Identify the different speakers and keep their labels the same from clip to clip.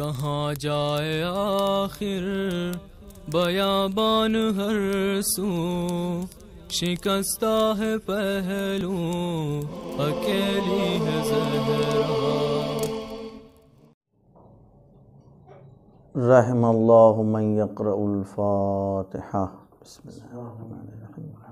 Speaker 1: کہاں جائے آخر بیابان ہر سو شکستہ ہے پہلو اکیلی ہے زہرہ
Speaker 2: رحم الله من يقرأ الفاتحة بسم الله
Speaker 1: الرحمن الرحيم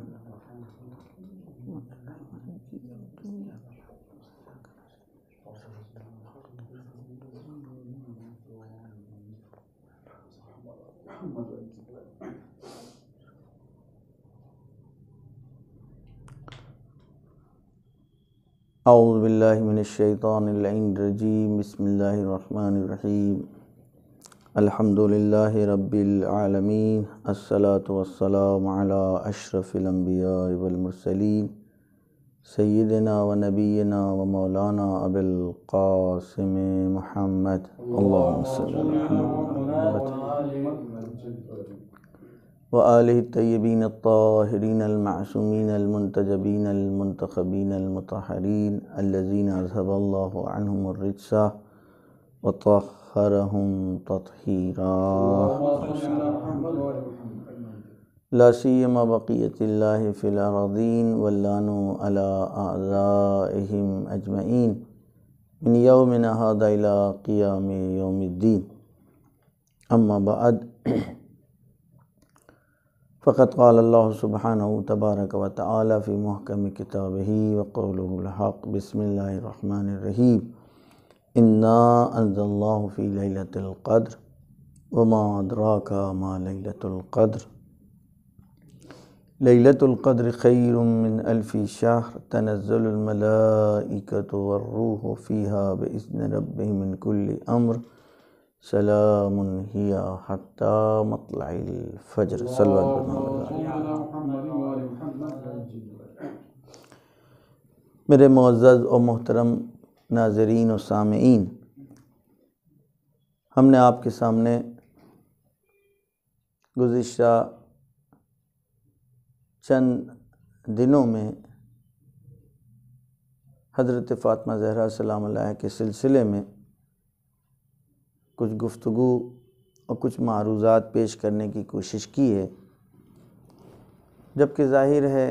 Speaker 1: अऊज़
Speaker 2: बिल्लाशैतरजीम बसमीम अल्हम्दुलिल्लाह रब्बिलआलमीन अस्सलातु वस्सलाम अला अशरफ़िल سيدنا ونبينا ومولانا أبي القاسم محمد اللهم صل على محمد وآله الطيبين الطاهرين المعصومين المنتجبين المنتخبين المطهرين الذين أذهب الله عنهم الرجس وطهرهم تطهيرا
Speaker 1: اللهم صل على محمد
Speaker 2: لا سيما بقية الله في الأراضين واللانو على أعدائهم أجمعين من يومنا هذا إلى قيام يوم الدين أما بعد فقد قال الله سبحانه تبارك وتعالى في محكم كتابه وقوله الحق بسم الله الرحمن الرحيم إنا أنزل الله في ليلة القدر وما أدراك ما ليلة القدر लतुल्क़द्र ख़ैरमिन अल्फ़ी शाह तनज़लमलाइकतरूह फ़ीहा बसन रबिनकुल्ल अम्र सलाम हिया हत्ता मतलफ़र मेरे मुआज़ और मोहतरम नाजरीन और सामीन हमने आपके सामने गुज्त चंद दिनों में हज़रत फ़ातमा जहरा सलाम के सिलसिले में कुछ गुफ्तु और कुछ मारूज़ात पेश करने की कोशिश की है जबकि ज़ाहिर है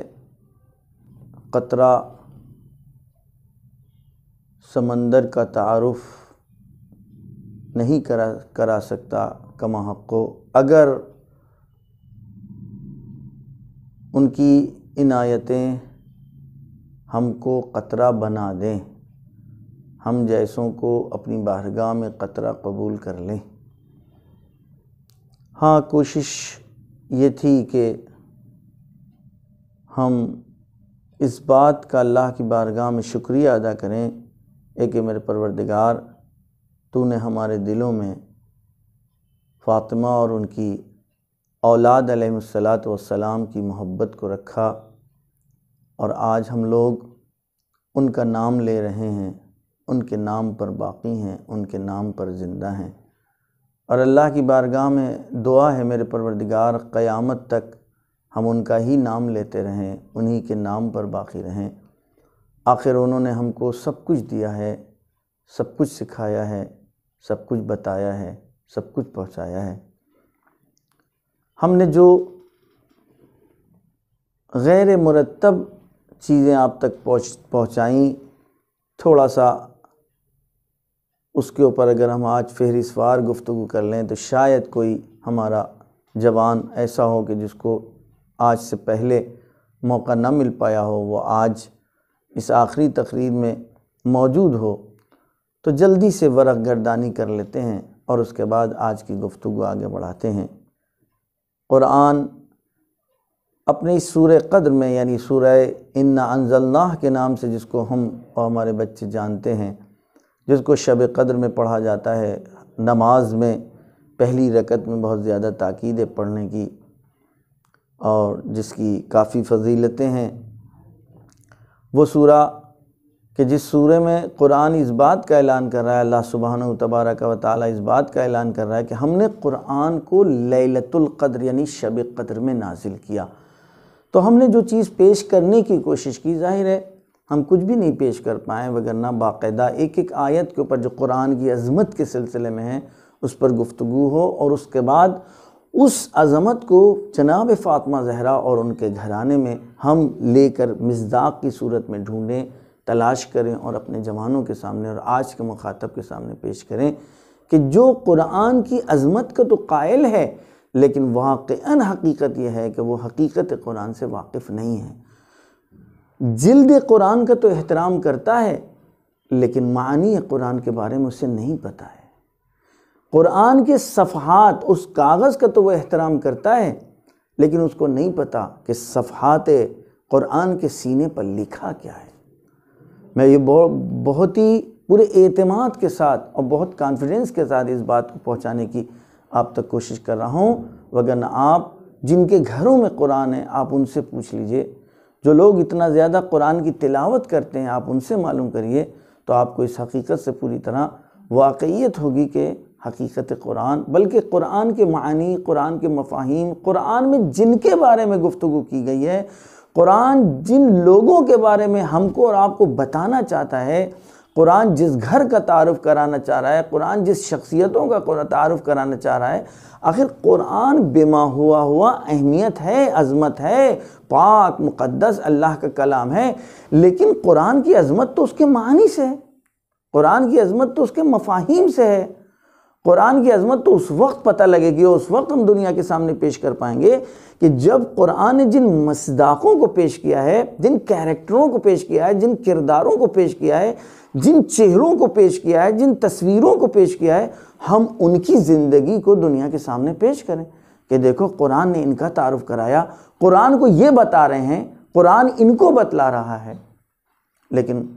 Speaker 2: क़तरा समंदर का तारफ़ नहीं करा करा सकता कमा को अगर उनकी इनायतें हमको कतरा बना दें हम जैसों को अपनी बारगाह में कतरा कबूल कर लें हाँ कोशिश ये थी कि हम इस बात का अल्लाह की बारगाह में शुक्रिया अदा करें एक मेरे परवरदिगार तूने हमारे दिलों में फ़ातिमा और उनकी औलाद अलैहिस्सलात वसलाम की मोहब्बत को रखा और आज हम लोग उनका नाम ले रहे हैं उनके नाम पर बाकी हैं उनके नाम पर ज़िंदा हैं और अल्लाह की बारगाह में दुआ है मेरे परवरदिगार क़यामत तक हम उनका ही नाम लेते रहें उन्हीं के नाम पर बाकी रहें आखिर उन्होंने हमको सब कुछ दिया है सब कुछ सिखाया है सब कुछ बताया है सब कुछ पहुँचाया है हमने जो गैर मुरतब चीज़ें आप तक पहुँच पहुँचाई थोड़ा सा उसके ऊपर अगर हम आज फहरिसवार गुफ्तु कर लें तो शायद कोई हमारा जवान ऐसा हो कि जिसको आज से पहले मौका ना मिल पाया हो वो आज इस आखिरी तकरीर में मौजूद हो तो जल्दी से वर्क गर्दानी कर लेते हैं और उसके बाद आज की गुफ्तु आगे बढ़ाते हैं क़ुरान अपनी सूर क़द्र में यानी सूरह इन्ना अनजल्लाह के नाम से जिसको हम और हमारे बच्चे जानते हैं जिसको शब कदर में पढ़ा जाता है नमाज में पहली रकत में बहुत ज़्यादा ताक़ीद है पढ़ने की और जिसकी काफ़ी फजीलतें हैं वो सूरा कि जिस सूर्य में कुरान इस बात का ऐलान कर रहा है अल्लाह सुबहान तबारक व ताली इस बात का ऐलान कर रहा है कि हमने कुरान को लतुल्क़द्र यानी शब कद्र में नाजिल किया तो हमने जो चीज़ पेश करने की कोशिश की जाहिर है हम कुछ भी नहीं पेश कर पाए वगरना बायदा एक एक आयत के ऊपर जो कुरान की अजमत के सिलसिले में है उस पर गुफ्तु हो और उसके बाद उस अज़मत को जनाब फ़ातमा जहरा और उनके घराने में हम लेकर मजदाक की सूरत में ढूँढें तलाश करें और अपने जवानों के सामने और आज के मुखातब के सामने पेश करें कि जो कुरान की अजमत का तो कायल है लेकिन वाकन हकीकत यह है कि वो हकीकत कुरान से वाकिफ़ नहीं है जल्द कुरान का तो एहतराम करता है लेकिन मानी कुरान के बारे में उसे नहीं पता है कुरान के सफहत उस कागज़ का तो वह एहतराम करता है लेकिन उसको नहीं पता कि सफ़हात कुरान के सीने पर लिखा क्या है मैं ये बहुत ही पूरे एतमाद के साथ और बहुत कॉन्फिडेंस के साथ इस बात को पहुंचाने की आप तक कोशिश कर रहा हूँ वगरना आप जिनके घरों में कुरान है आप उनसे पूछ लीजिए जो लोग इतना ज़्यादा कुरान की तिलावत करते हैं आप उनसे मालूम करिए तो आपको इस हकीकत से पूरी तरह वाकईत होगी कि हकीकत कुरान बल्कि कुरान के मानी कुरान के मफाहिम कुरान में जिनके बारे में गुफ्तु की गई है कुरान जिन लोगों के बारे में हमको और आपको बताना चाहता है कुरान जिस घर का तारफ़ कराना चाह रहा है कुरान जिस शख्सियतों का तारफ़ कराना चाह रहा है आखिर कुरान बेमा हुआ हुआ अहमियत है अज़मत है पाक मुक़दस अल्लाह का कलाम है लेकिन कुरान की अज़मत तो उसके मानी से है कुरान की अज़मत तो उसके मफाहिम से है कुरान की अज़मत तो उस वक्त पता लगेगी उस वक्त हम दुनिया के सामने पेश कर पाएंगे कि जब कुरान ने जिन मसदाकों को पेश किया है जिन कैरेक्टरों को पेश किया है जिन किरदारों को पेश किया है जिन चेहरों को पेश किया है जिन तस्वीरों को पेश किया है हम उनकी ज़िंदगी को दुनिया के सामने पेश करें कि देखो कुरान ने इनका तारुफ कराया कुरान को ये बता रहे हैं कुरान इनको बतला रहा है लेकिन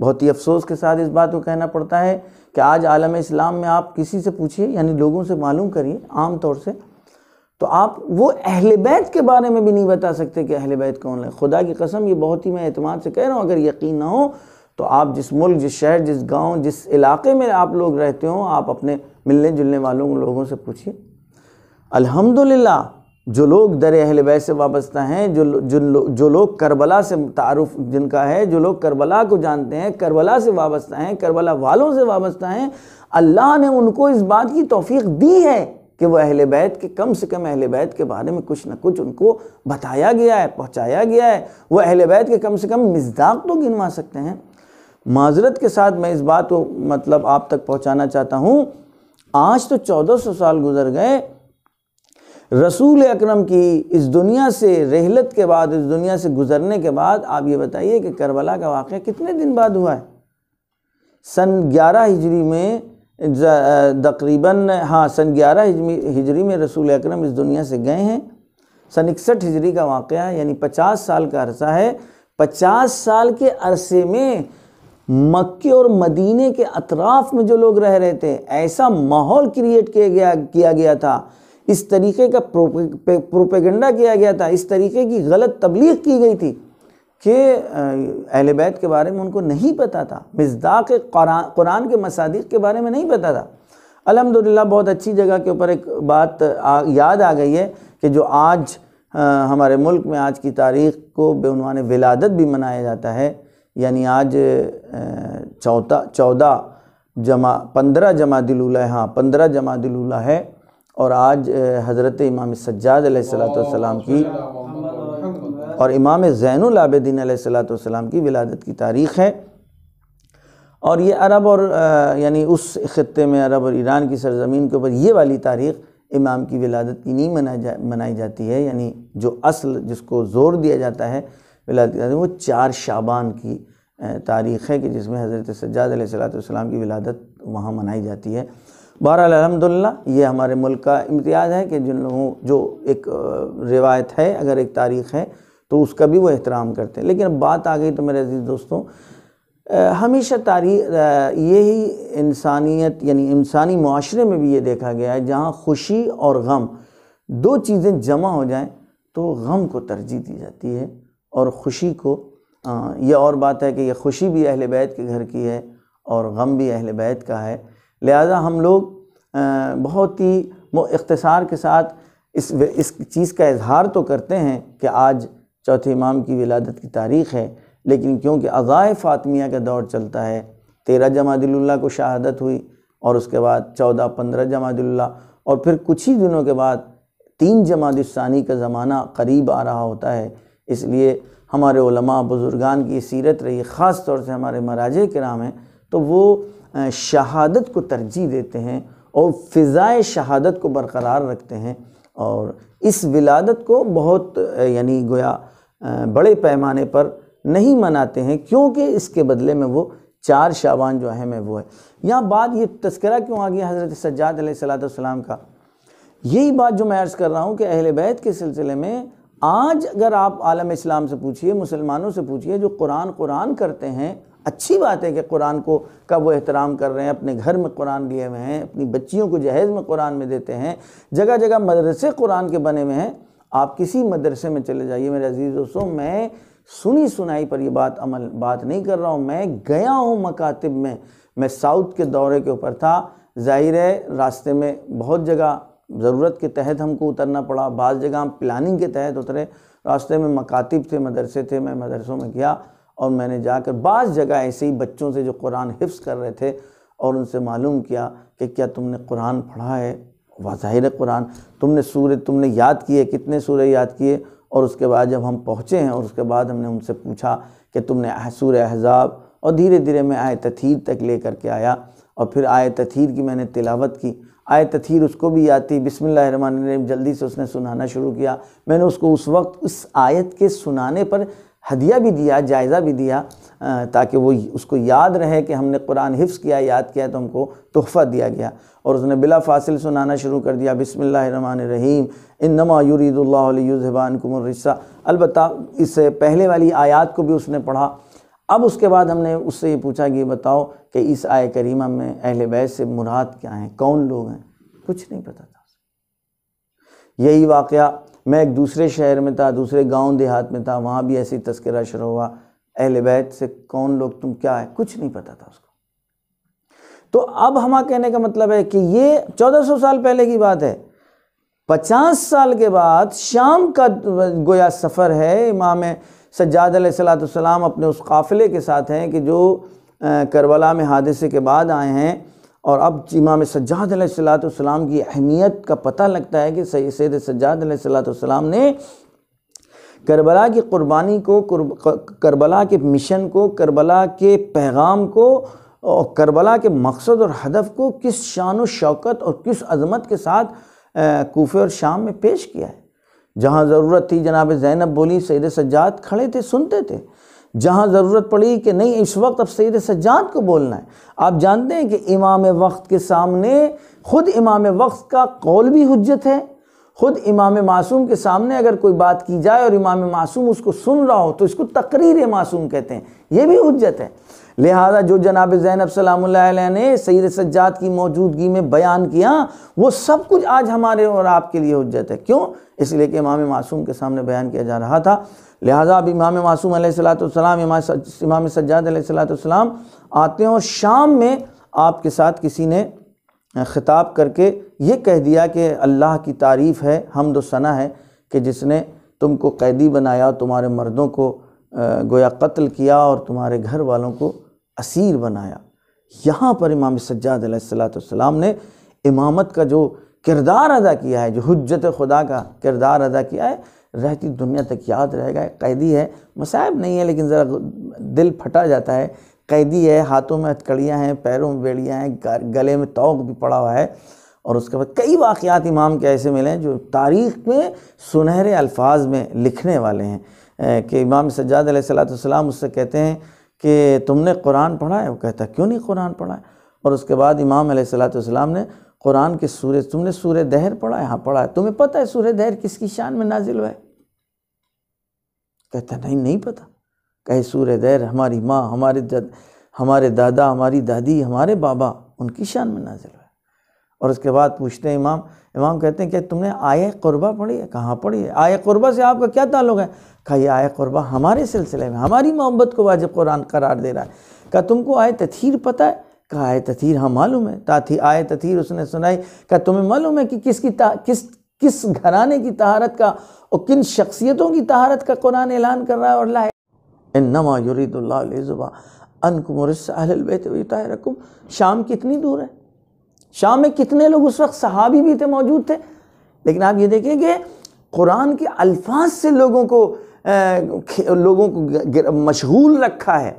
Speaker 2: बहुत ही अफसोस के साथ इस बात को कहना पड़ता है कि आज आलम इस्लाम में आप किसी से पूछिए यानी लोगों से मालूम करिए आम तौर से तो आप वो अहल बैत के बारे में भी नहीं बता सकते कि अहल बैत कौन है खुदा की कसम ये बहुत ही मैं अतमाद से कह रहा हूँ अगर यकीन ना हो तो आप जिस मुल्क जिस शहर जिस गांव जिस इलाके में आप लोग रहते हो आप अपने मिलने जुलने वालों लोगों से पूछिए अल्हम्दुलिल्लाह जो लोग दर अहल बैत से वाबस्ता हैं जो जिन लो, जो लोग करबला से तारुफ जिनका है जो लोग करबला को जानते हैं करबला से वाबस्ता हैं करबला वालों से वाबस्ता हैं अल्लाह ने उनको इस बात की तोफ़ी दी है कि वह अहल बैत के कम से कम अहल बैत के बारे में कुछ ना कुछ उनको बताया गया है पहुँचाया गया है वह अहल बैत के कम से कम मजदाक तो गिनवा सकते हैं माजरत के साथ मैं इस बात को मतलब आप तक पहुँचाना चाहता हूँ आज तो चौदह सौ साल गुजर गए रसूल अकरम की इस दुनिया से रहलत के बाद इस दुनिया से गुजरने के बाद आप ये बताइए कि करबला का वाक़ कितने दिन बाद हुआ है सन ग्यारह हिजरी में तकरीबन हाँ सन ग्यारह हिजरी में रसूल अकरम इस दुनिया से गए हैं सन इकसठ हिजरी का वाक़ है यानी पचास साल का अरसा है पचास साल के अरसे में मक्के और मदीने के अतराफ़ में जो लोग रह रहे थे ऐसा माहौल क्रिएट किया गया किया गया था इस तरीके का प्रोपेगेंडा किया गया था इस तरीके की गलत तबलीग की गई थी कि अहल बैत के बारे में उनको नहीं पता था के कुरान के मसादिक के बारे में नहीं पता था अलहमदिल्ला बहुत अच्छी जगह के ऊपर एक बात आ, याद आ गई है कि जो आज आ, हमारे मुल्क में आज की तारीख को बेनवान विलादत भी मनाया जाता है यानी आज चौथा चौदह जमा पंद्रह जमा दिलूला है हाँ पंद्रह जमा दिलूला है और आज हज़रत इमाम सज्जाद सलाम की और इमाम ज़ैनआबदीन सलाम की विलादत की तारीख़ है और ये अरब और यानी उस ख़त्े में अरब और ईरान की सरजमीन के ऊपर ये वाली तारीख़ इमाम की विलादत की नहीं मनाई जा मनाई जाती है यानी जो असल जिसको ज़ोर दिया जाता है विलादत की वो चार शाबान की तारीख़ है कि जिसमें हज़रत सज्जाद सलाम की विलादत वहाँ मनाई जाती है बहरहाल अलहमदिल्ला ये हमारे मुल्क का इम्तियाज़ है कि जिन लोगों जो एक रिवायत है अगर एक तारीख़ है तो उसका भी वो एहतराम करते हैं लेकिन अब बात आ गई तो मेरे अजीज़ दोस्तों हमेशा तारी यही इंसानियत यानी इंसानी माशरे में भी ये देखा गया है जहाँ खुशी और गम दो चीज़ें जमा हो जाएँ तो गम को तरजीह दी जाती है और खुशी को आ, ये और बात है कि यह खुशी भी अहल बैत के घर की है और गम भी अहल बैत का है लिहाजा हम लोग आ, बहुत ही इख्तसार के साथ इस इस चीज़ का इजहार तो करते हैं कि आज चौथे इमाम की विलादत की तारीख़ है लेकिन क्योंकि अज़ाय फ़ातमिया का दौर चलता है तेरह जमादिल्ला को शहादत हुई और उसके बाद चौदह पंद्रह जमादिल्ला और फिर कुछ ही दिनों के बाद तीन जमादानी का ज़माना करीब आ रहा होता है इसलिए हमारे बुज़ुर्गान की सीरत रही ख़ास तौर से हमारे महाराजे के नाम हैं तो वो शहादत को तरजीह देते हैं और फ़िज़ाए शहादत को बरकरार रखते हैं और इस विलादत को बहुत यानी गोया बड़े पैमाने पर नहीं मनाते हैं क्योंकि इसके बदले में वो चार शाबान जो है मैं वो है यहाँ बात ये तस्करा क्यों आ गया हज़रत सज्जाद सलाम का यही बात जो मैं अर्ज़ कर रहा हूँ कि अहल बैत के सिलसिले में आज अगर आप आलम इस्लाम से पूछिए मुसलमानों से पूछिए जो कुरान कुरान करते हैं अच्छी बात है कि कुरान को कब वो एहतराम कर रहे हैं अपने घर में कुरान लिए हुए हैं अपनी बच्चियों को जहेज़ में कुरान में देते हैं जगह जगह मदरसे कुरान के बने हुए हैं आप किसी मदरसे में चले जाइए मेरे अजीज़ दोस्तों मैं सुनी सुनाई पर यह बात अमल बात नहीं कर रहा हूँ मैं गया हूँ मकातब में मैं साउथ के दौरे के ऊपर था जाहिर है रास्ते में बहुत जगह ज़रूरत के तहत हमको उतरना पड़ा बाज़ जगह हम प्लानिंग के तहत उतरे रास्ते में मकातब थे मदरसे थे मैं मदरसों में गया और मैंने जाकर बाज़ जगह ऐसे ही बच्चों से जो कुरान हिफ्स कर रहे थे और उनसे मालूम किया कि क्या तुमने कुरान पढ़ा है वाहिर कुरान तुमने सूर्य तुमने याद किए कितने सूर्य याद किए और उसके बाद जब हम पहुँचे हैं और उसके बाद हमने उनसे पूछा कि तुमने सूर एज़ाब और धीरे धीरे मैं आय तथीर तक ले करके आया और फिर आय तथीर की मैंने तिलावत की आय तथीर उसको भी याद आती बिसमीम जल्दी से उसने सुनाना शुरू किया मैंने उसको उस वक्त उस आयत के सुनाने पर हदिया भी दिया जायज़ा भी दिया ताकि वो उसको याद रहे कि हमने कुरान हिफ़्स किया याद किया तो हमको तोहफ़ा दिया गया और उसने बिला फासिल सुनाना शुरू कर दिया बिसमान रहीम इन नमा युरीदुल्लाबान कुमरसा अलबत् इस पहले वाली आयात को भी उसने पढ़ा अब उसके बाद हमने उससे ये पूछा कि बताओ कि इस आय करीमा में अहल बैस से मुराद क्या हैं कौन लोग हैं कुछ नहीं पता था यही वाक़ मैं एक दूसरे शहर में था दूसरे गांव देहात में था वहाँ भी ऐसी तस्करा शुरू हुआ अहल बैत से कौन लोग तुम क्या है कुछ नहीं पता था उसको तो अब हमारा कहने का मतलब है कि ये 1400 साल पहले की बात है 50 साल के बाद शाम का गोया सफ़र है इमाम सज्जाद सलाम अपने उस काफ़िले के साथ हैं कि जो करबला में हादसे के बाद आए हैं और अब इमाम सज्जाद सलातम की अहमियत का पता लगता है कि सैद सज्जाद सलातम ने करबला की क़ुरबानी को करबला के मिशन को करबला के पैगाम को और करबला के मकसद और हदफ को किस शान शौकत और किस अजमत के साथ कोफे और शाम में पेश किया है जहाँ ज़रूरत थी जनाब ज़ैनब बोली सैद सज्जाद खड़े थे सुनते थे जहाँ ज़रूरत पड़ी कि नहीं इस वक्त अब सैद सज्जाद को बोलना है आप जानते हैं कि इमाम वक्त के सामने ख़ुद इमाम वक्त का कौल भी हजत है ख़ुद इमाम मासूम के सामने अगर कोई बात की जाए और इमाम मासूम उसको सुन रहा हो तो इसको तकरीर मासूम कहते हैं ये भी हजत है लिहाजा जो जनाब ज़ैनब सलाम ने सैद सज्जाद की मौजूदगी में बयान किया वो सब कुछ आज हमारे और आपके लिए हजत है क्यों इसलिए कि इमाम मासूम के सामने बयान किया जा रहा था लिहाजा अब इमाम मासूम सलाम इमाम सज्जाद सलाम आते हैं और शाम में आपके साथ किसी ने ख़िताब करके ये कह दिया कि अल्लाह की तारीफ़ है हमदोसना सना है कि जिसने तुमको कैदी बनाया तुम्हारे मर्दों को गोया कत्ल किया और तुम्हारे घर वालों को असीर बनाया यहाँ पर इमाम सज्जाद सलाम ने इमामत का जो किरदार अदा किया है जो हजत खुदा का किरदार अदा किया है रहती दुनिया तक याद रहेगा कैदी है मसायब नहीं है लेकिन ज़रा दिल फटा जाता है कैदी है हाथों में हथकड़ियाँ हैं पैरों में बेड़ियाँ हैं गले में तोक भी पड़ा हुआ है और उसके बाद कई वाक़ात इमाम के ऐसे मिले हैं जो तारीख़ में सुनहरे अल्फाज में लिखने वाले हैं कि इमाम सज्जाद सलाम उससे कहते हैं कि तुमने कुरान पढ़ा है वो कहता क्यों नहीं कुरान पढ़ा है और उसके बाद इमाम सलाम ने कुरान के सूर्य तुमने सूर्य दहर पढ़ा है हाँ पढ़ा है तुम्हें पता है सूर्य दहर किसकी शान में नाजिल हुआ है कहता नहीं नहीं पता कहे दैर हमारी माँ हमारे जद हमारे दादा हमारी दादी हमारे बाबा उनकी शान में नाजिल हुआ और उसके बाद पूछते हैं इमाम इमाम कहते हैं कि तुमने आय कुरबा पढ़ी है कहाँ पढ़ी है आय कुरबा से आपका क्या ताल्लुक है कहा यह आय कुरबा हमारे सिलसिले में हमारी मोहब्बत को वाजिब कुरान करार दे रहा है कहा तुमको आय तथीर पता है कहा आय तथीर हाँ मालूम है ताथी आय तथीर उसने सुनाई कहा तुम्हें मालूम है कि किसकी किस किस घराने की तहारत का और किन शख्सियतों की तहारत का कुरान ऐलान कर रहा है और लाए नमा शाम कितनी दूर है शाम में कितने लोग उस वक्त सहाबी भी थे मौजूद थे लेकिन आप ये देखें कुरान के अल्फाज से लोगों को लोगों को मशगूल रखा है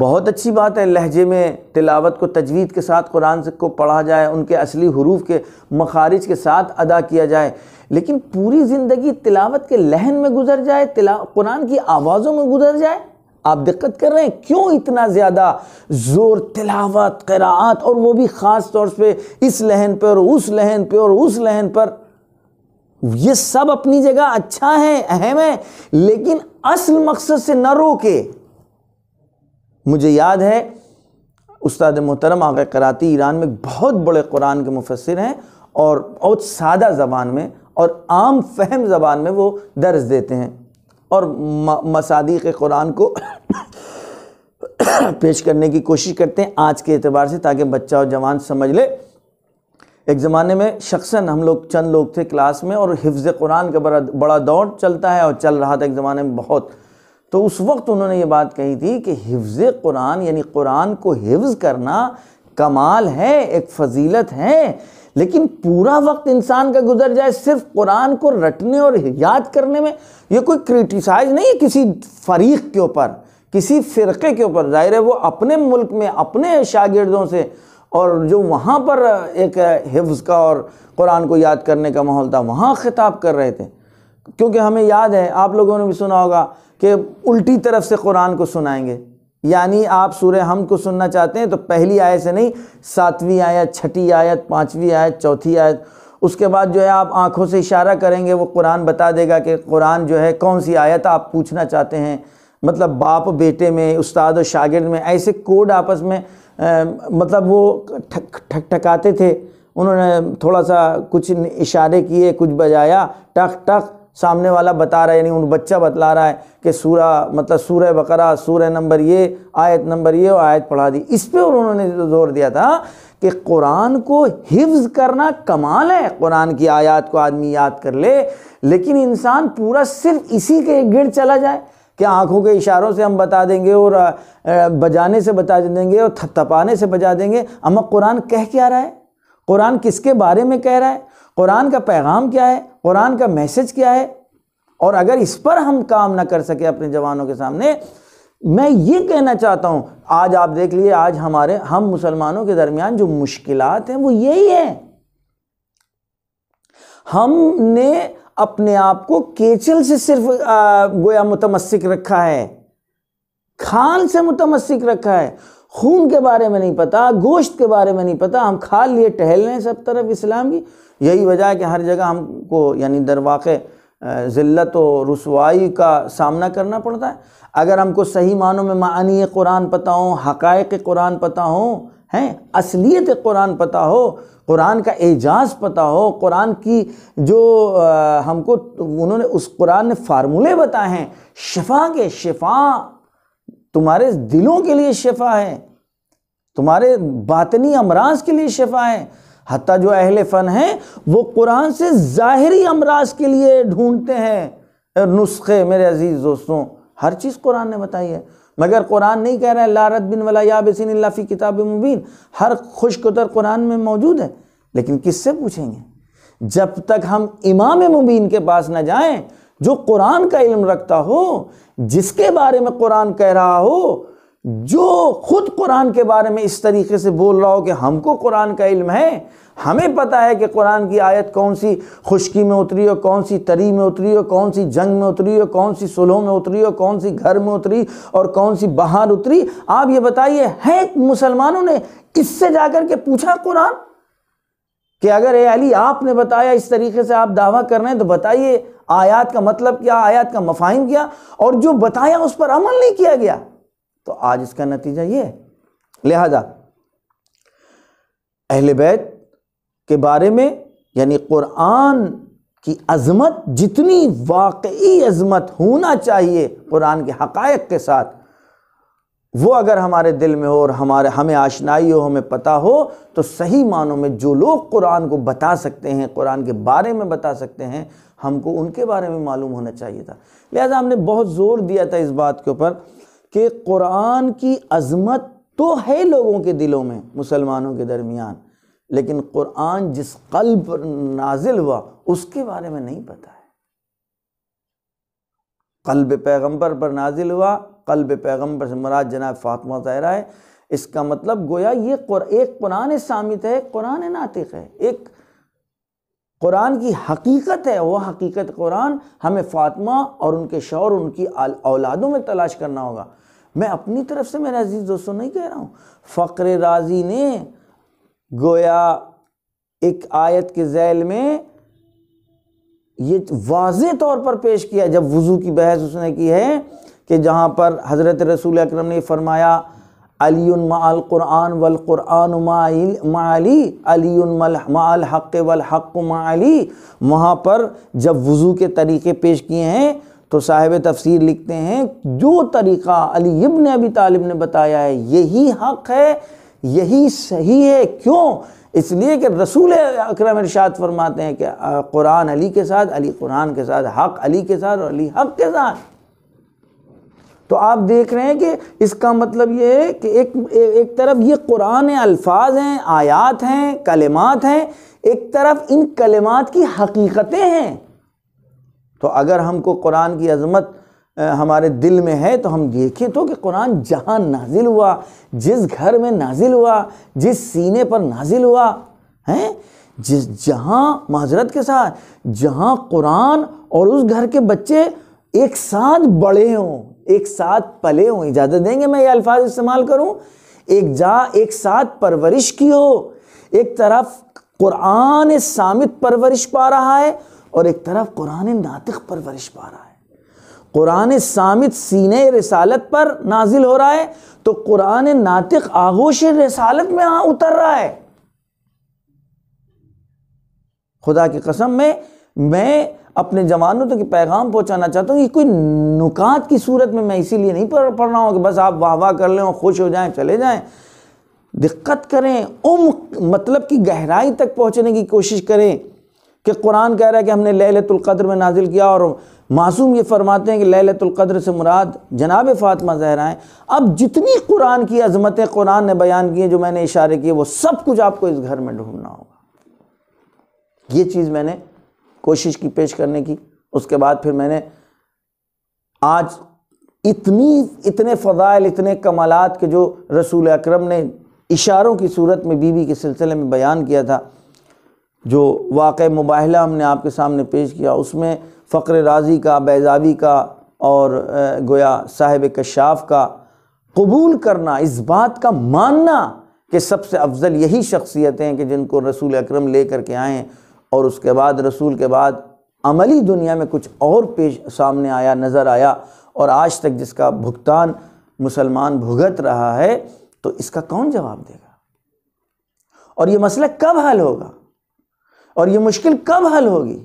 Speaker 2: बहुत अच्छी बात है लहजे में तिलावत को तजवीद के साथ कुरान को पढ़ा जाए उनके असली हरूफ के मखारिज के साथ अदा किया जाए लेकिन पूरी ज़िंदगी तिलावत के लहन में गुजर जाए तिला कुरान की आवाज़ों में गुजर जाए आप दिक्कत कर रहे हैं क्यों इतना ज़्यादा ज़ोर तिलावत करात और वो भी ख़ास तौर पर इस लहन पर और उस लहन पर और उस लहन पर ये सब अपनी जगह अच्छा है अहम है लेकिन असल मकसद से न रोके मुझे याद है उस्ताद मोहतरम आगे कराती ईरान में बहुत बड़े कुरान के मुफसर हैं और बहुत सादा ज़बान में और आम फहम ज़बान में वो दर्ज देते हैं और मसादी के कुरान को पेश करने की कोशिश करते हैं आज के अतबार से ताकि बच्चा और जवान समझ ले एक ज़माने में शख्सन हम लोग चंद लोग थे क्लास में और हिफ्ज़ कुरान का बड़ा बड़ा दौर चलता है और चल रहा था एक ज़माने में बहुत तो उस वक्त उन्होंने ये बात कही थी कि हिफ्ज़ कुरान यानी कुरान को हिफ्ज़ करना कमाल है एक फजीलत है लेकिन पूरा वक्त इंसान का गुजर जाए सिर्फ कुरान को रटने और याद करने में ये कोई क्रिटिसाइज नहीं है किसी फरीक के ऊपर किसी फ़िरके के ऊपर जाहिर है वो अपने मुल्क में अपने शागिर्दों से और जो वहाँ पर एक हिफ्ज़ का और कुरान को याद करने का माहौल था वहाँ ख़िताब कर रहे थे क्योंकि हमें याद है आप लोगों ने भी सुना होगा कि उल्टी तरफ से कुरान को सुनाएंगे यानी आप सूर्य हम को सुनना चाहते हैं तो पहली आयत से नहीं सातवीं आयत छठी आयत पाँचवीं आयत चौथी आयत उसके बाद जो है आप आंखों से इशारा करेंगे वो कुरान बता देगा कि कुरान जो है कौन सी आयत आप पूछना चाहते हैं मतलब बाप बेटे में उस्ताद और शागिर्द में ऐसे कोड आपस में आ, मतलब वो ठक ठक ठकाते थे उन्होंने थोड़ा सा कुछ इशारे किए कुछ बजाया टक टक सामने वाला बता रहा है यानी उन बच्चा बतला रहा है कि सूरा मतलब सूर्य बकरा सूर्य नंबर ये आयत नंबर ये और आयत पढ़ा दी इस पर उन्होंने जोर दिया था कि कुरान को हिफ्ज करना कमाल है कुरान की आयत को आदमी याद कर ले लेकिन इंसान पूरा सिर्फ इसी के गिर चला जाए कि आंखों के इशारों से हम बता देंगे और बजाने से बता देंगे और थपथपाने से बजा देंगे अमक कुरान कह क्या रहा है कुरान किसके बारे में कह रहा है कुरान का पैगाम क्या है कुरान का मैसेज क्या है और अगर इस पर हम काम ना कर सके अपने जवानों के सामने मैं ये कहना चाहता हूँ आज आप देख लिए आज हमारे हम मुसलमानों के दरमियान जो मुश्किल हैं वो यही है हमने अपने आप को केचल से सिर्फ गोया मुतमस्क रखा है खान से मुतमस्क रखा है खून के बारे में नहीं पता गोश्त के बारे में नहीं पता हम खा लिए टहल रहे हैं सब तरफ इस्लाम की यही वजह है कि हर जगह हमको यानी दरवाक़ ज़िल्लत व रसवाई का सामना करना पड़ता है अगर हमको सही मानों में मानी कुरान पता हो हक़ कुरान पता हो हैं असलियत कुरान पता हो कुरान का एजाज पता हो कुरान की जो आ, हमको उन्होंने उस कुरान ने फार्मूले बताए हैं शफा के शफा तुम्हारे दिलों के लिए शिफा है तुम्हारे बातनी अमराज के लिए शिफा है हती जो अहल फ़न है वो कुरान से ज़ाहरी अमराज के लिए ढूंढते हैं नुस्खे मेरे अजीज़ दोस्तों हर चीज़ कुरान ने बताई है मगर कुरान नहीं कह रहा है लारत बिन वला बसिन फ़ी किताब मुबीन हर खुशकुतर कुरान में मौजूद है लेकिन किससे पूछेंगे जब तक हम इमाम मुबीन के पास ना जाएं जो कुरान का इल्म रखता हो जिसके बारे में कुरान कह रहा हो जो खुद कुरान के बारे में इस तरीके से बोल रहा हो कि हमको कुरान का इल्म है हमें पता है कि कुरान की आयत कौन सी खुशकी में उतरी हो कौन सी तरी में उतरी हो कौन सी जंग में उतरी हो कौन सी सुलह में उतरी हो कौन सी घर में उतरी और कौन सी बाहर उतरी आप ये बताइए है मुसलमानों ने इससे जाकर के पूछा कुरान कि अगर ए अली आपने बताया इस तरीके से आप दावा कर रहे हैं तो बताइए आयात का मतलब क्या आयात का मफाहिम क्या और जो बताया उस पर अमल नहीं किया गया तो आज इसका नतीजा ये लिहाजा अहल बैत के बारे में यानी क़ुरान की अज़मत जितनी वाकई अज़मत होना चाहिए क़ुरान के हक़ के साथ वो अगर हमारे दिल में हो और हमारे हमें आशनाई हो हमें पता हो तो सही मानों में जो लोग कुरान को बता सकते हैं कुरान के बारे में बता सकते हैं हमको उनके बारे में मालूम होना चाहिए था लिहाजा हमने बहुत ज़ोर दिया था इस बात के ऊपर कि कुरान की अजमत तो है लोगों के दिलों में मुसलमानों के दरमियान लेकिन कुरान जिस कल पर नाजिल हुआ उसके बारे में नहीं पता है कल्ब पैगंबर पर नाजिल हुआ कल्ब पैगम्बर से मराज जनाब फातमा ज़ाहरा है इसका मतलब गोया ये कुर, एक कुरान सामित है कुरान नातिक है एक कुरान की हकीकत है वह हकीकत कुरान हमें फातमा और उनके शौर उनकी औलादों में तलाश करना होगा मैं अपनी तरफ से मेरे अजीज़ दोस्तों नहीं कह रहा हूँ फ़क्र राजी ने गोया एक आयत के जैल में ये वाज तौर पर पेश किया जब वज़ू की बहस उसने की है कि जहाँ पर हज़रत रसूल अक्रम ने फरमाया अलीन माल माली अलीन माल हक़ वल हक़ माली वहाँ पर जब वज़ू के तरीके पेश किए हैं तो साहिब तफसीर लिखते हैं जो तरीक़ा अली इब्न अबी तालिब ने बताया है यही हक़ है यही सही है क्यों इसलिए कि रसूल अक्रम इरशाद फरमाते हैं कि कुरान अली के साथ अली कुरान के साथ हक़ अली के साथ और अली हक़ के साथ तो आप देख रहे हैं कि इसका मतलब ये है कि एक एक तरफ ये कुरान अल्फाज हैं आयात हैं कलमात हैं एक तरफ इन कलमात की हकीकतें हैं तो अगर हमको कुरान की अजमत हमारे दिल में है तो हम देखें तो कि कुरान जहाँ नाजिल हुआ जिस घर में नाजिल हुआ जिस सीने पर नाजिल हुआ हैं जिस जहाँ माजरत के साथ जहाँ कुरान और उस घर के बच्चे एक साथ बड़े हों एक साथ पले हों इजाज़त देंगे मैं ये अल्फाज इस्तेमाल करूँ एक जा एक साथ परवरिश की हो एक तरफ कुरान सामित परवरिश पा रहा है और एक तरफ कुरान नातिक परवरिश पा रहा है कुरान सामित सीने रसालत पर नाजिल हो रहा है तो कुरान नातिक आगोश रसालत में हाँ उतर रहा है खुदा की कसम में मैं अपने जवानों तक तो पैगाम पहुंचाना चाहता हूँ ये कोई नुकात की सूरत में मैं इसीलिए नहीं पढ़ पढ़ रहा हूँ कि बस आप वाह वाह कर लें खुश हो जाएं चले जाएं दिक्कत करें उम मतलब की गहराई तक पहुँचने की कोशिश करें कि कुरान कह रहा है कि हमने लहलतुल्क़द्र में नाजिल किया और मासूम ये फरमाते हैं कि लहलतुल्क़द्र से मुराद जनाब फ़ातिमा जहरा हैं अब जितनी कुरान की अजमतें कुरान ने बयान की हैं जो मैंने इशारे किए वो सब कुछ आपको इस घर में ढूंढना होगा ये चीज़ मैंने कोशिश की पेश करने की उसके बाद फिर मैंने आज इतनी इतने फ़जाइल इतने कमालत के जो रसूल अकरम ने इशारों की सूरत में बीवी के सिलसिले में बयान किया था जो वाक़ मुबाहला हमने आपके सामने पेश किया उसमें फ़क्र राजी का बैजावी का और गोया साहिब कशाफ का कबूल करना इस बात का मानना कि सबसे अफजल यही शख्सियतें हैं कि जिनको रसूल अकरम ले करके आए हैं और उसके बाद रसूल के बाद अमली दुनिया में कुछ और पेश सामने आया नज़र आया और आज तक जिसका भुगतान मुसलमान भुगत रहा है तो इसका कौन जवाब देगा और ये मसला कब हल होगा और ये मुश्किल कब हल होगी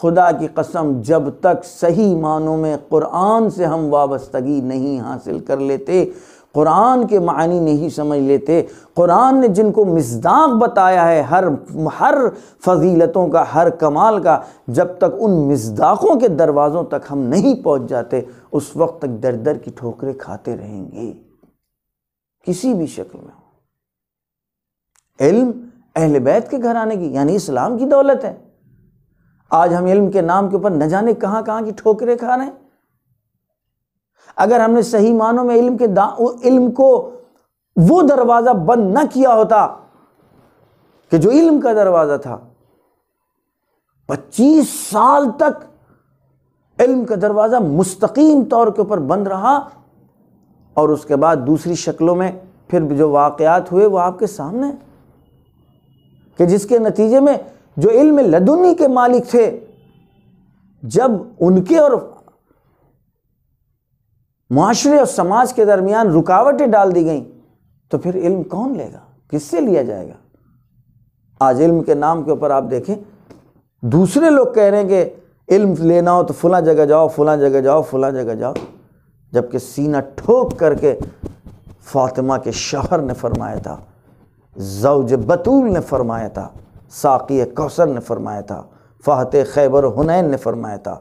Speaker 2: खुदा की कसम जब तक सही मानों में क़ुरान से हम वाबस्तगी नहीं हासिल कर लेते कुरान के मानी नहीं समझ लेते कुरान ने जिनको मजदाक बताया है हर हर फजीलतों का हर कमाल का जब तक उन मजदाकों के दरवाज़ों तक हम नहीं पहुंच जाते उस वक्त तक दर दर की ठोकरें खाते रहेंगे किसी भी शक्ल में इल्म अहल बैत के घर आने की यानी इस्लाम की दौलत है आज हम इल्म के नाम के ऊपर न जाने कहाँ कहाँ की ठोकरें खा रहे हैं अगर हमने सही मानों में इल्म के इल्म को वो दरवाज़ा बंद ना किया होता कि जो इल्म का दरवाज़ा था 25 साल तक इल्म का दरवाज़ा मुस्तकीम तौर के ऊपर बंद रहा और उसके बाद दूसरी शक्लों में फिर जो वाकयात हुए वो आपके सामने कि जिसके नतीजे में जो इल्म लदुनी के मालिक थे जब उनके और माशरे और समाज के दरमियान रुकावटें डाल दी गई तो फिर इल्म कौन लेगा किससे लिया जाएगा आज इल्म के नाम के ऊपर आप देखें दूसरे लोग कह रहे हैं कि इल्म लेना हो तो फला जगह जाओ फला जगह जाओ फला जगह जाओ जबकि सीना ठोक करके फातिमा के शहर ने फरमाया था जौज बतूल ने फरमाया था साकी कौसर ने फरमाया था फ़ाहत खैबर हुनैन ने फरमाया था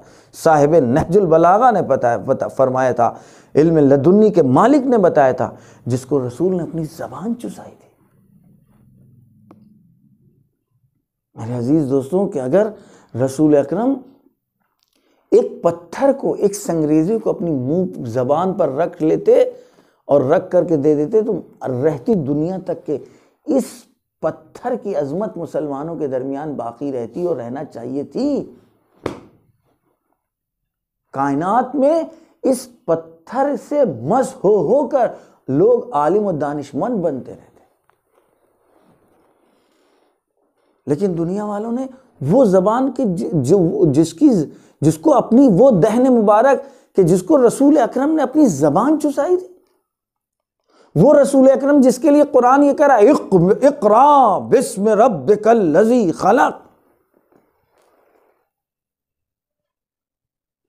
Speaker 2: साहिब नहजुलबलागा ने पता, पता फरमाया था इल्म लदुन्नी के मालिक ने बताया था जिसको रसूल ने अपनी ज़बान चुसाई थी मेरे अजीज़ दोस्तों कि अगर रसूल अकरम एक पत्थर को एक संग्रेजी को अपनी मुंह जबान पर रख लेते और रख करके दे देते तो रहती दुनिया तक के इस पत्थर की अजमत मुसलमानों के दरमियान बाकी रहती और रहना चाहिए थी कायनात में इस पत्थर से मस हो होकर लोग आलिम और दानिशमंद बनते रहते लेकिन दुनिया वालों ने वो जबान की जो जिसकी जिसको अपनी वो दहन मुबारक कि जिसको रसूल अकरम ने अपनी जबान चुसाई थी वो रसूल अकरम जिसके लिए कुरान ये कह रहा है इकरा बिस्म रब कल लजी खलक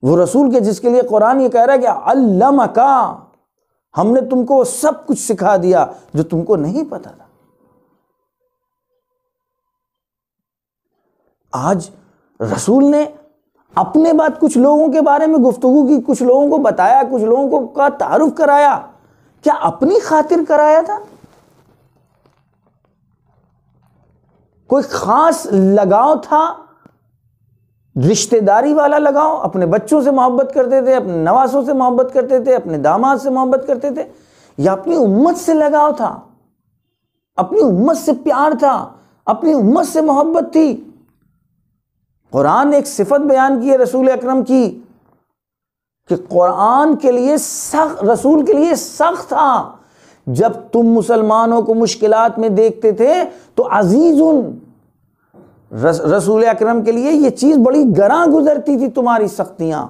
Speaker 2: वो रसूल के जिसके लिए कुरान ये कह रहा है कि अल्लम का हमने तुमको सब कुछ सिखा दिया जो तुमको नहीं पता था आज रसूल ने अपने बाद कुछ लोगों के बारे में गुफ्तु की कुछ लोगों को बताया कुछ लोगों को का तारुफ कराया क्या अपनी खातिर कराया था कोई खास लगाव था रिश्तेदारी वाला लगाव अपने बच्चों से मोहब्बत करते थे अपने नवासों से मोहब्बत करते थे अपने दामाद से मोहब्बत करते थे या अपनी उम्मत से लगाव था अपनी उम्मत से प्यार था अपनी उम्मत से मोहब्बत थी कुरान एक सिफत बयान की है रसूल अक्रम की कि कुरान के लिए सख्त रसूल के लिए सख्त था जब तुम मुसलमानों को मुश्किलात में देखते थे तो अजीज उन रस, रसूल अकरम के लिए यह चीज बड़ी गरा गुजरती थी तुम्हारी सख्तियां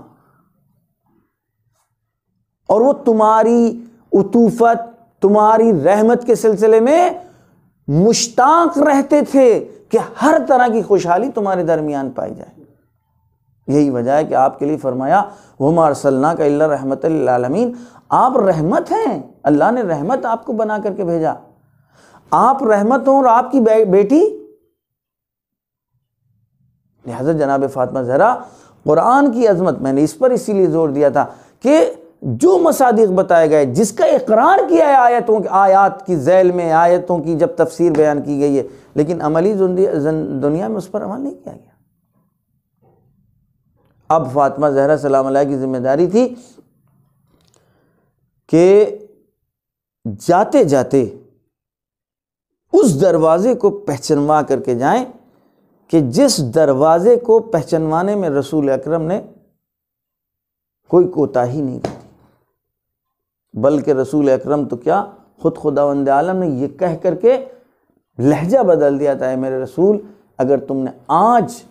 Speaker 2: और वो तुम्हारी उतूफत तुम्हारी रहमत के सिलसिले में मुश्ताक रहते थे कि हर तरह की खुशहाली तुम्हारे दरमियान पाई जाए यही वजह है कि आपके लिए फरमाया वम अरसल्ला का अल्ला रहमत आलमीन आप रहमत हैं अल्लाह ने रहमत आपको बना करके भेजा आप रहमत हों और आपकी बेटी लिहाजा जनाब फातमा जरा कुरान की अजमत मैंने इस पर इसीलिए जोर दिया था कि जो मसादिक बताए गए जिसका इकरार किया है आयतों की आयात की जैल में आयतों की जब तफसीर बयान की गई है लेकिन अमली दुनिया में उस पर अमल नहीं किया गया अब फातिमा जहरा सलाम की जिम्मेदारी थी कि जाते जाते उस दरवाज़े को पहचनवा करके जाएं कि जिस दरवाज़े को पहचनवाने में रसूल अकरम ने कोई कोताही नहीं की बल्कि रसूल अकरम तो क्या ख़ुद वंद आलम ने यह कह करके लहजा बदल दिया था मेरे रसूल अगर तुमने आज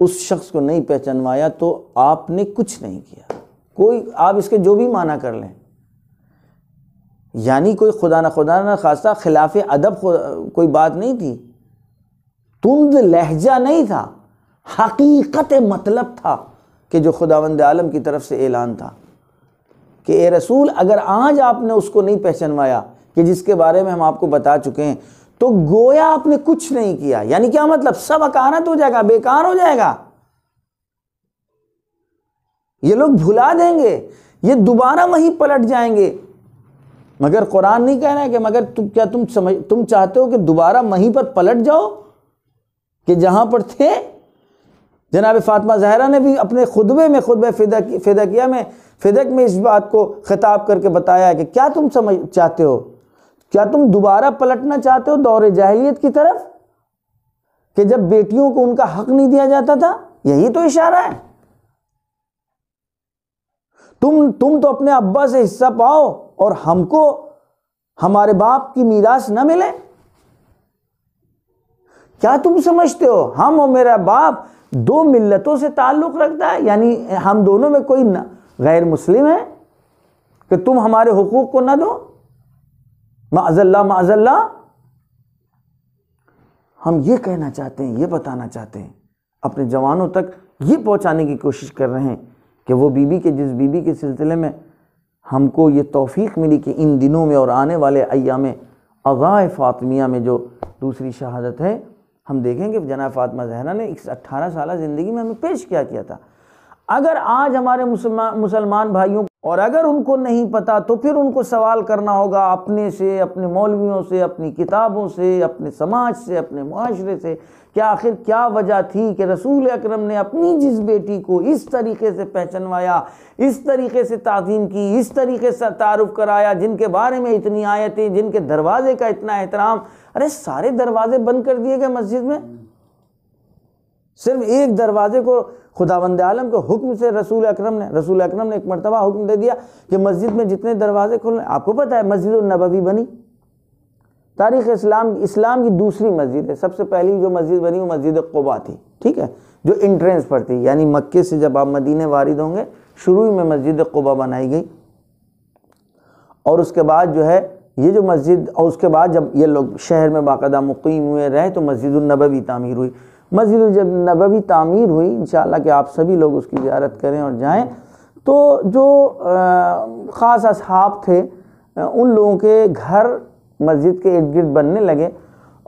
Speaker 2: उस शख्स को नहीं पहचानवाया तो आपने कुछ नहीं किया कोई आप इसके जो भी माना कर लें यानी कोई खुदा न खुदा ना खासा खिलाफ अदब कोई बात नहीं थी तुंद लहजा नहीं था हकीकत मतलब था कि जो खुदावंद आलम की तरफ से ऐलान था कि ए रसूल अगर आज आपने उसको नहीं पहचानवाया कि जिसके बारे में हम आपको बता चुके हैं तो गोया आपने कुछ नहीं किया यानी क्या मतलब सब अकारत हो जाएगा बेकार हो जाएगा ये लोग भुला देंगे ये दोबारा वहीं पलट जाएंगे मगर कुरान नहीं कह रहा है कि मगर तुम क्या तुम समझ तुम चाहते हो कि दोबारा वहीं पर पलट जाओ कि जहां पर थे जनाब फातमा जहरा ने भी अपने खुदबे में खुदबे फिदा फिदा किया में फिदक में इस बात को खिताब करके बताया कि क्या तुम समझ चाहते हो क्या तुम दोबारा पलटना चाहते हो दौरे जाहिलियत की तरफ कि जब बेटियों को उनका हक नहीं दिया जाता था यही तो इशारा है तुम तुम तो अपने अब्बा से हिस्सा पाओ और हमको हमारे बाप की मीराश ना मिले क्या तुम समझते हो हम और मेरा बाप दो मिल्लतों से ताल्लुक़ रखता है यानी हम दोनों में कोई गैर मुस्लिम है कि तुम हमारे हुकूक को ना दो माजल्ला माजल्ला हम ये कहना चाहते हैं ये बताना चाहते हैं अपने जवानों तक ये पहुंचाने की कोशिश कर रहे हैं कि वो बीबी के जिस बीबी के सिलसिले में हमको ये तौफीक मिली कि इन दिनों में और आने वाले अयाम अगाह फातमिया में जो दूसरी शहादत है हम देखेंगे जना फातमा जहरा ने इस अट्ठारह साल ज़िंदगी में हमें पेश किया किया था अगर आज हमारे मुसलमान मुसलमान भाइयों और अगर उनको नहीं पता तो फिर उनको सवाल करना होगा अपने से अपने मौलवियों से अपनी किताबों से अपने समाज से अपने माशरे से कि आखिर क्या वजह थी कि रसूल अकरम ने अपनी जिस बेटी को इस तरीके से पहचनवाया इस तरीके से तज़ीम की इस तरीके से तारुफ कराया जिनके बारे में इतनी आयतें जिनके दरवाज़े का इतना एहतराम अरे सारे दरवाज़े बंद कर दिए गए मस्जिद में सिर्फ एक दरवाज़े को खुदा बंद आलम के हुक्म से रसूल अकरम ने रसूल अकरम ने एक मरतबा हुक्म दे दिया कि मस्जिद में जितने दरवाजे खोलने आपको पता है मस्जिद नबवी बनी तारीख़ इस्लाम इस्लाम की दूसरी मस्जिद है सबसे पहली जो मस्जिद बनी वो मस्जिद कोबा थी ठीक है जो इंट्रेंस पर थी यानी मक्के से जब आप मदीने वारिद होंगे शुरू ही में मस्जिद कोबा बनाई गई और उसके बाद जो है ये जो मस्जिद और उसके बाद जब ये लोग शहर में बाकायदा मुकीम हुए रहे तो मस्जिद नबवी तामीर हुई मस्जिद जब नबवी तामीर हुई इन कि आप सभी लोग उसकी ज्यारत करें और जाएँ तो जो ख़ास असहाब थे उन लोगों के घर मस्जिद के इर्द गिर्द बनने लगे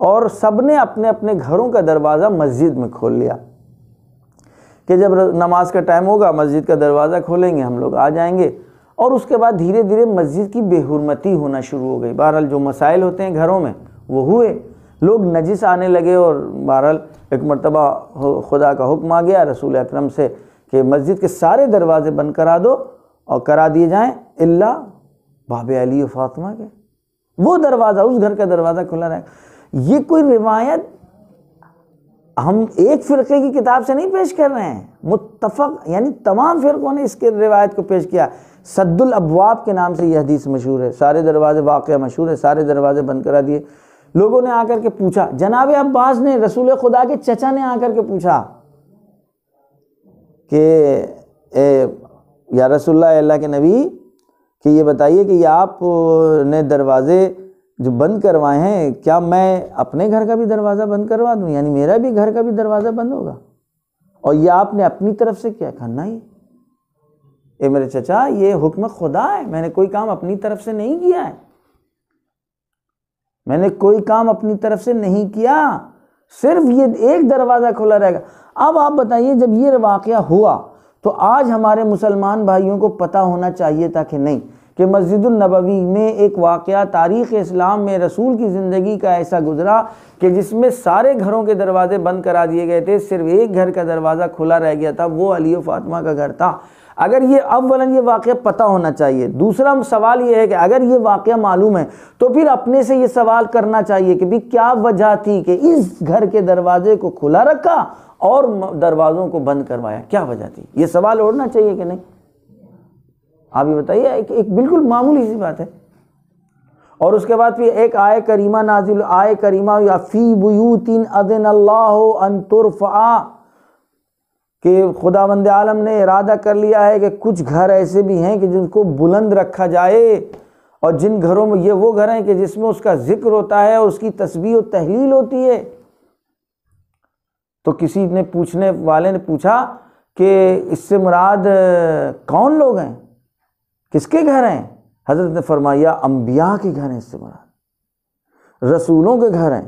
Speaker 2: और सब ने अपने अपने घरों का दरवाज़ा मस्जिद में खोल लिया कि जब नमाज का टाइम होगा मस्जिद का दरवाज़ा खोलेंगे हम लोग आ जाएंगे और उसके बाद धीरे धीरे मस्जिद की बेहरमती होना शुरू हो गई बहरहाल जो मसाइल होते हैं घरों में वो हुए लोग नजिस आने लगे और बहरहाल एक मरतबा खुदा का हुक्म आ गया रसूल अक्रम से कि मस्जिद के सारे दरवाज़े बंद करा दो और करा दिए जाएँ अल्ला बाब अली फातमा के वो दरवाज़ा उस घर का दरवाज़ा खुला रहेगा ये कोई रिवायत हम एक फ़िरके की किताब से नहीं पेश कर रहे हैं मुतफ़ यानी तमाम फ़िरक़ों ने इसके रिवायत को पेश किया सद्दुल अबवाब के नाम से यह हदीस मशहूर है सारे दरवाज़े वाक़ मशहूर है सारे दरवाज़े बंद करा दिए लोगों ने आकर के पूछा जनाब अब्बास ने रसूल खुदा के चचा ने आकर के पूछा कि या रसुल्ला अल्लाह के नबी कि ये बताइए कि आप ने दरवाज़े जो बंद करवाए हैं क्या मैं अपने घर का भी दरवाज़ा बंद करवा दूं यानी मेरा भी घर का भी दरवाज़ा बंद होगा और ये आपने अपनी तरफ से क्या करना ही ये मेरे चचा ये हुक्म खुदा है मैंने कोई काम अपनी तरफ से नहीं किया है मैंने कोई काम अपनी तरफ से नहीं किया सिर्फ ये एक दरवाज़ा खुला रहेगा अब आप बताइए जब ये वाक़ हुआ तो आज हमारे मुसलमान भाइयों को पता होना चाहिए था कि नहीं कि मस्जिदुलनबवी में एक वाक़ तारीख़ इस्लाम में रसूल की ज़िंदगी का ऐसा गुजरा कि जिसमें सारे घरों के दरवाज़े बंद करा दिए गए थे सिर्फ एक घर का दरवाज़ा खुला रह गया था वो अली फातमा का घर था अगर ये अव्वलन ये वाक़ पता होना चाहिए दूसरा सवाल ये है कि अगर ये वाक़ मालूम है तो फिर अपने से ये सवाल करना चाहिए कि भाई क्या वजह थी कि इस घर के दरवाजे को खुला रखा और दरवाज़ों को बंद करवाया क्या वजह थी ये सवाल उड़ना चाहिए कि नहीं आप ही बताइए एक, एक बिल्कुल मामूली सी बात है और उसके बाद फिर एक आय करीमा नाजिल आय करीमा या फ़ी बुयूतिन अदिन अल्लाह अन कि खुदा बंद आलम ने इरादा कर लिया है कि कुछ घर ऐसे भी हैं कि जिनको बुलंद रखा जाए और जिन घरों में ये वो घर हैं कि जिसमें उसका जिक्र होता है और उसकी तस्वीर और तहलील होती है तो किसी ने पूछने वाले ने पूछा कि इससे मुराद कौन लोग हैं किसके घर हैं हज़रत ने फरमाया अम्बिया के घर हैं इससे मुराद रसूलों के घर हैं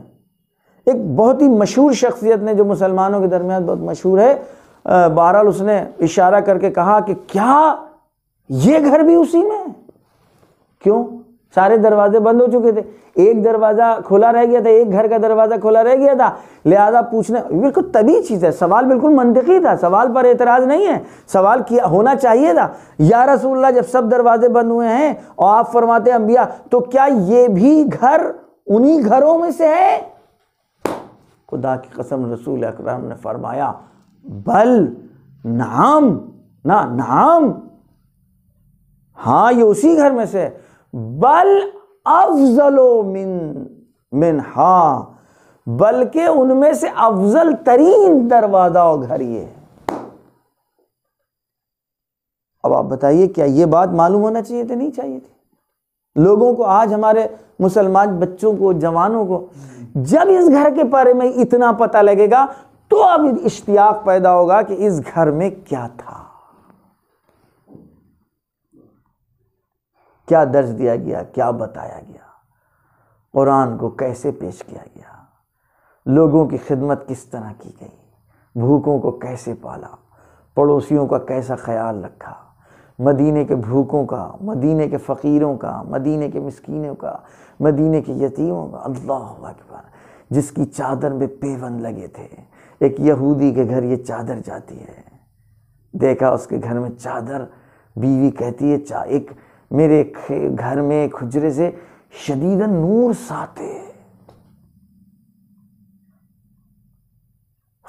Speaker 2: एक बहुत ही मशहूर शख्सियत ने जो मुसलमानों के दरमियान बहुत मशहूर है बहरहाल उसने इशारा करके कहा कि क्या ये घर भी उसी में क्यों सारे दरवाजे बंद हो चुके थे एक दरवाज़ा खुला रह गया था एक घर का दरवाज़ा खुला रह गया था लिहाजा पूछने बिल्कुल तभी चीज़ है सवाल बिल्कुल मनतकी था सवाल पर एतराज़ नहीं है सवाल किया होना चाहिए था या रसूल्ला जब सब दरवाजे बंद हुए हैं और आप फरमाते अम्बिया तो क्या ये भी घर उन्हीं घरों में से है खुदा की कसम रसूल अकरम ने फरमाया बल नाम ना नाम हाँ ये उसी घर में से बल अफजलो मिन मिन हाँ बल्कि उनमें से अफजल तरीन दरवाज़ा और घर ये है अब आप बताइए क्या ये बात मालूम होना चाहिए थी नहीं चाहिए थी लोगों को आज हमारे मुसलमान बच्चों को जवानों को जब इस घर के बारे में इतना पता लगेगा तो अब इश्तियाक पैदा होगा कि इस घर में क्या था क्या दर्ज दिया गया क्या बताया गया कुरान को कैसे पेश किया गया लोगों की खिदमत किस तरह की गई भूखों को कैसे पाला पड़ोसियों का कैसा ख्याल रखा मदीने के भूखों का मदीने के फ़कीरों का मदीने के मस्किनों का मदीने के यतीमों का अल्लाह अकबर जिसकी चादर में पेवन लगे थे एक यहूदी के घर ये चादर जाती है देखा उसके घर में चादर बीवी कहती है चा एक मेरे घर में खुजरे से शदीद नूर साते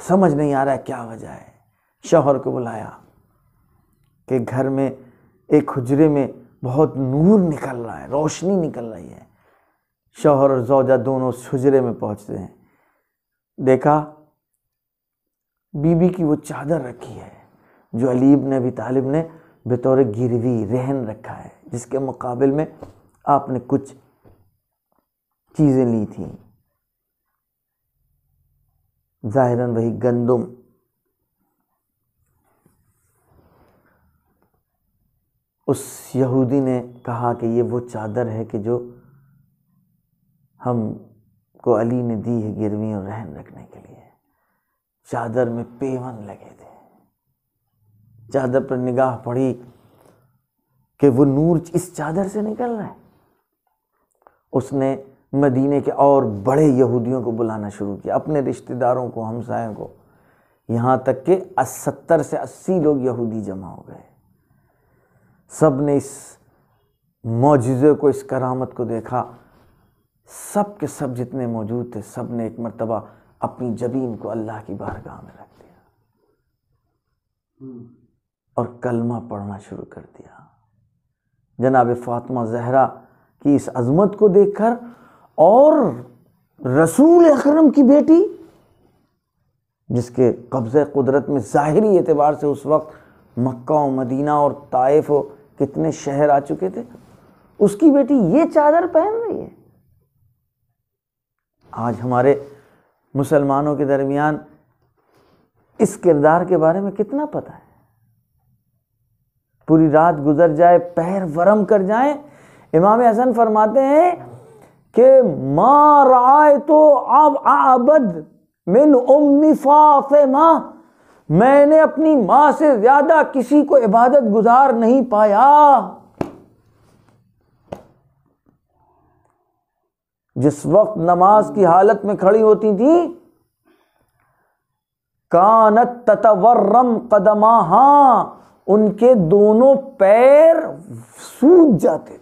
Speaker 2: समझ नहीं आ रहा है क्या वजह है शौहर को बुलाया कि घर में एक खुजरे में बहुत नूर निकल रहा है रोशनी निकल रही है शौहर और जौजा दोनों उस हुजरे में पहुंचते हैं देखा बीबी की वो चादर रखी है जो अलीब ने अभी तालिब ने बतौर गिरवी रहन रखा है जिसके मुकाबले में आपने कुछ चीज़ें ली थी ज़ाहिरन वही गंदम उस यहूदी ने कहा कि ये वो चादर है कि जो हम को अली ने दी है गिरवी और रहन रखने के लिए चादर में पेवन लगे थे चादर पर निगाह पड़ी कि वो नूर इस चादर से निकल रहा है उसने मदीने के और बड़े यहूदियों को बुलाना शुरू किया अपने रिश्तेदारों को हमसायों को यहाँ तक कि सत्तर से अस्सी लोग यहूदी जमा हो गए सब ने इस मोजे को इस करामत को देखा सब के सब जितने मौजूद थे सब ने एक मरतबा अपनी जबीन को अल्लाह की बारगाह में रख दिया हम्म। और कलमा पढ़ना शुरू कर दिया जनाब फातमा जहरा की इस अजमत को देखकर और रसूल अकरम की बेटी जिसके कब्जे कुदरत में ज़ाहरी एतबार से उस वक्त मक्का और मदीना और ताइफ कितने शहर आ चुके थे उसकी बेटी ये चादर पहन रही है आज हमारे मुसलमानों के दरमियान इस किरदार के बारे में कितना पता है पूरी रात गुजर जाए पैर वरम कर जाए इमाम हसन फरमाते हैं कि माँ राय तो अब आबद मिन उम्मी माँ मैंने अपनी माँ से ज़्यादा किसी को इबादत गुजार नहीं पाया जिस वक्त नमाज की हालत में खड़ी होती थी कानत ततवर्रम कदमा उनके दोनों पैर सूज जाते थे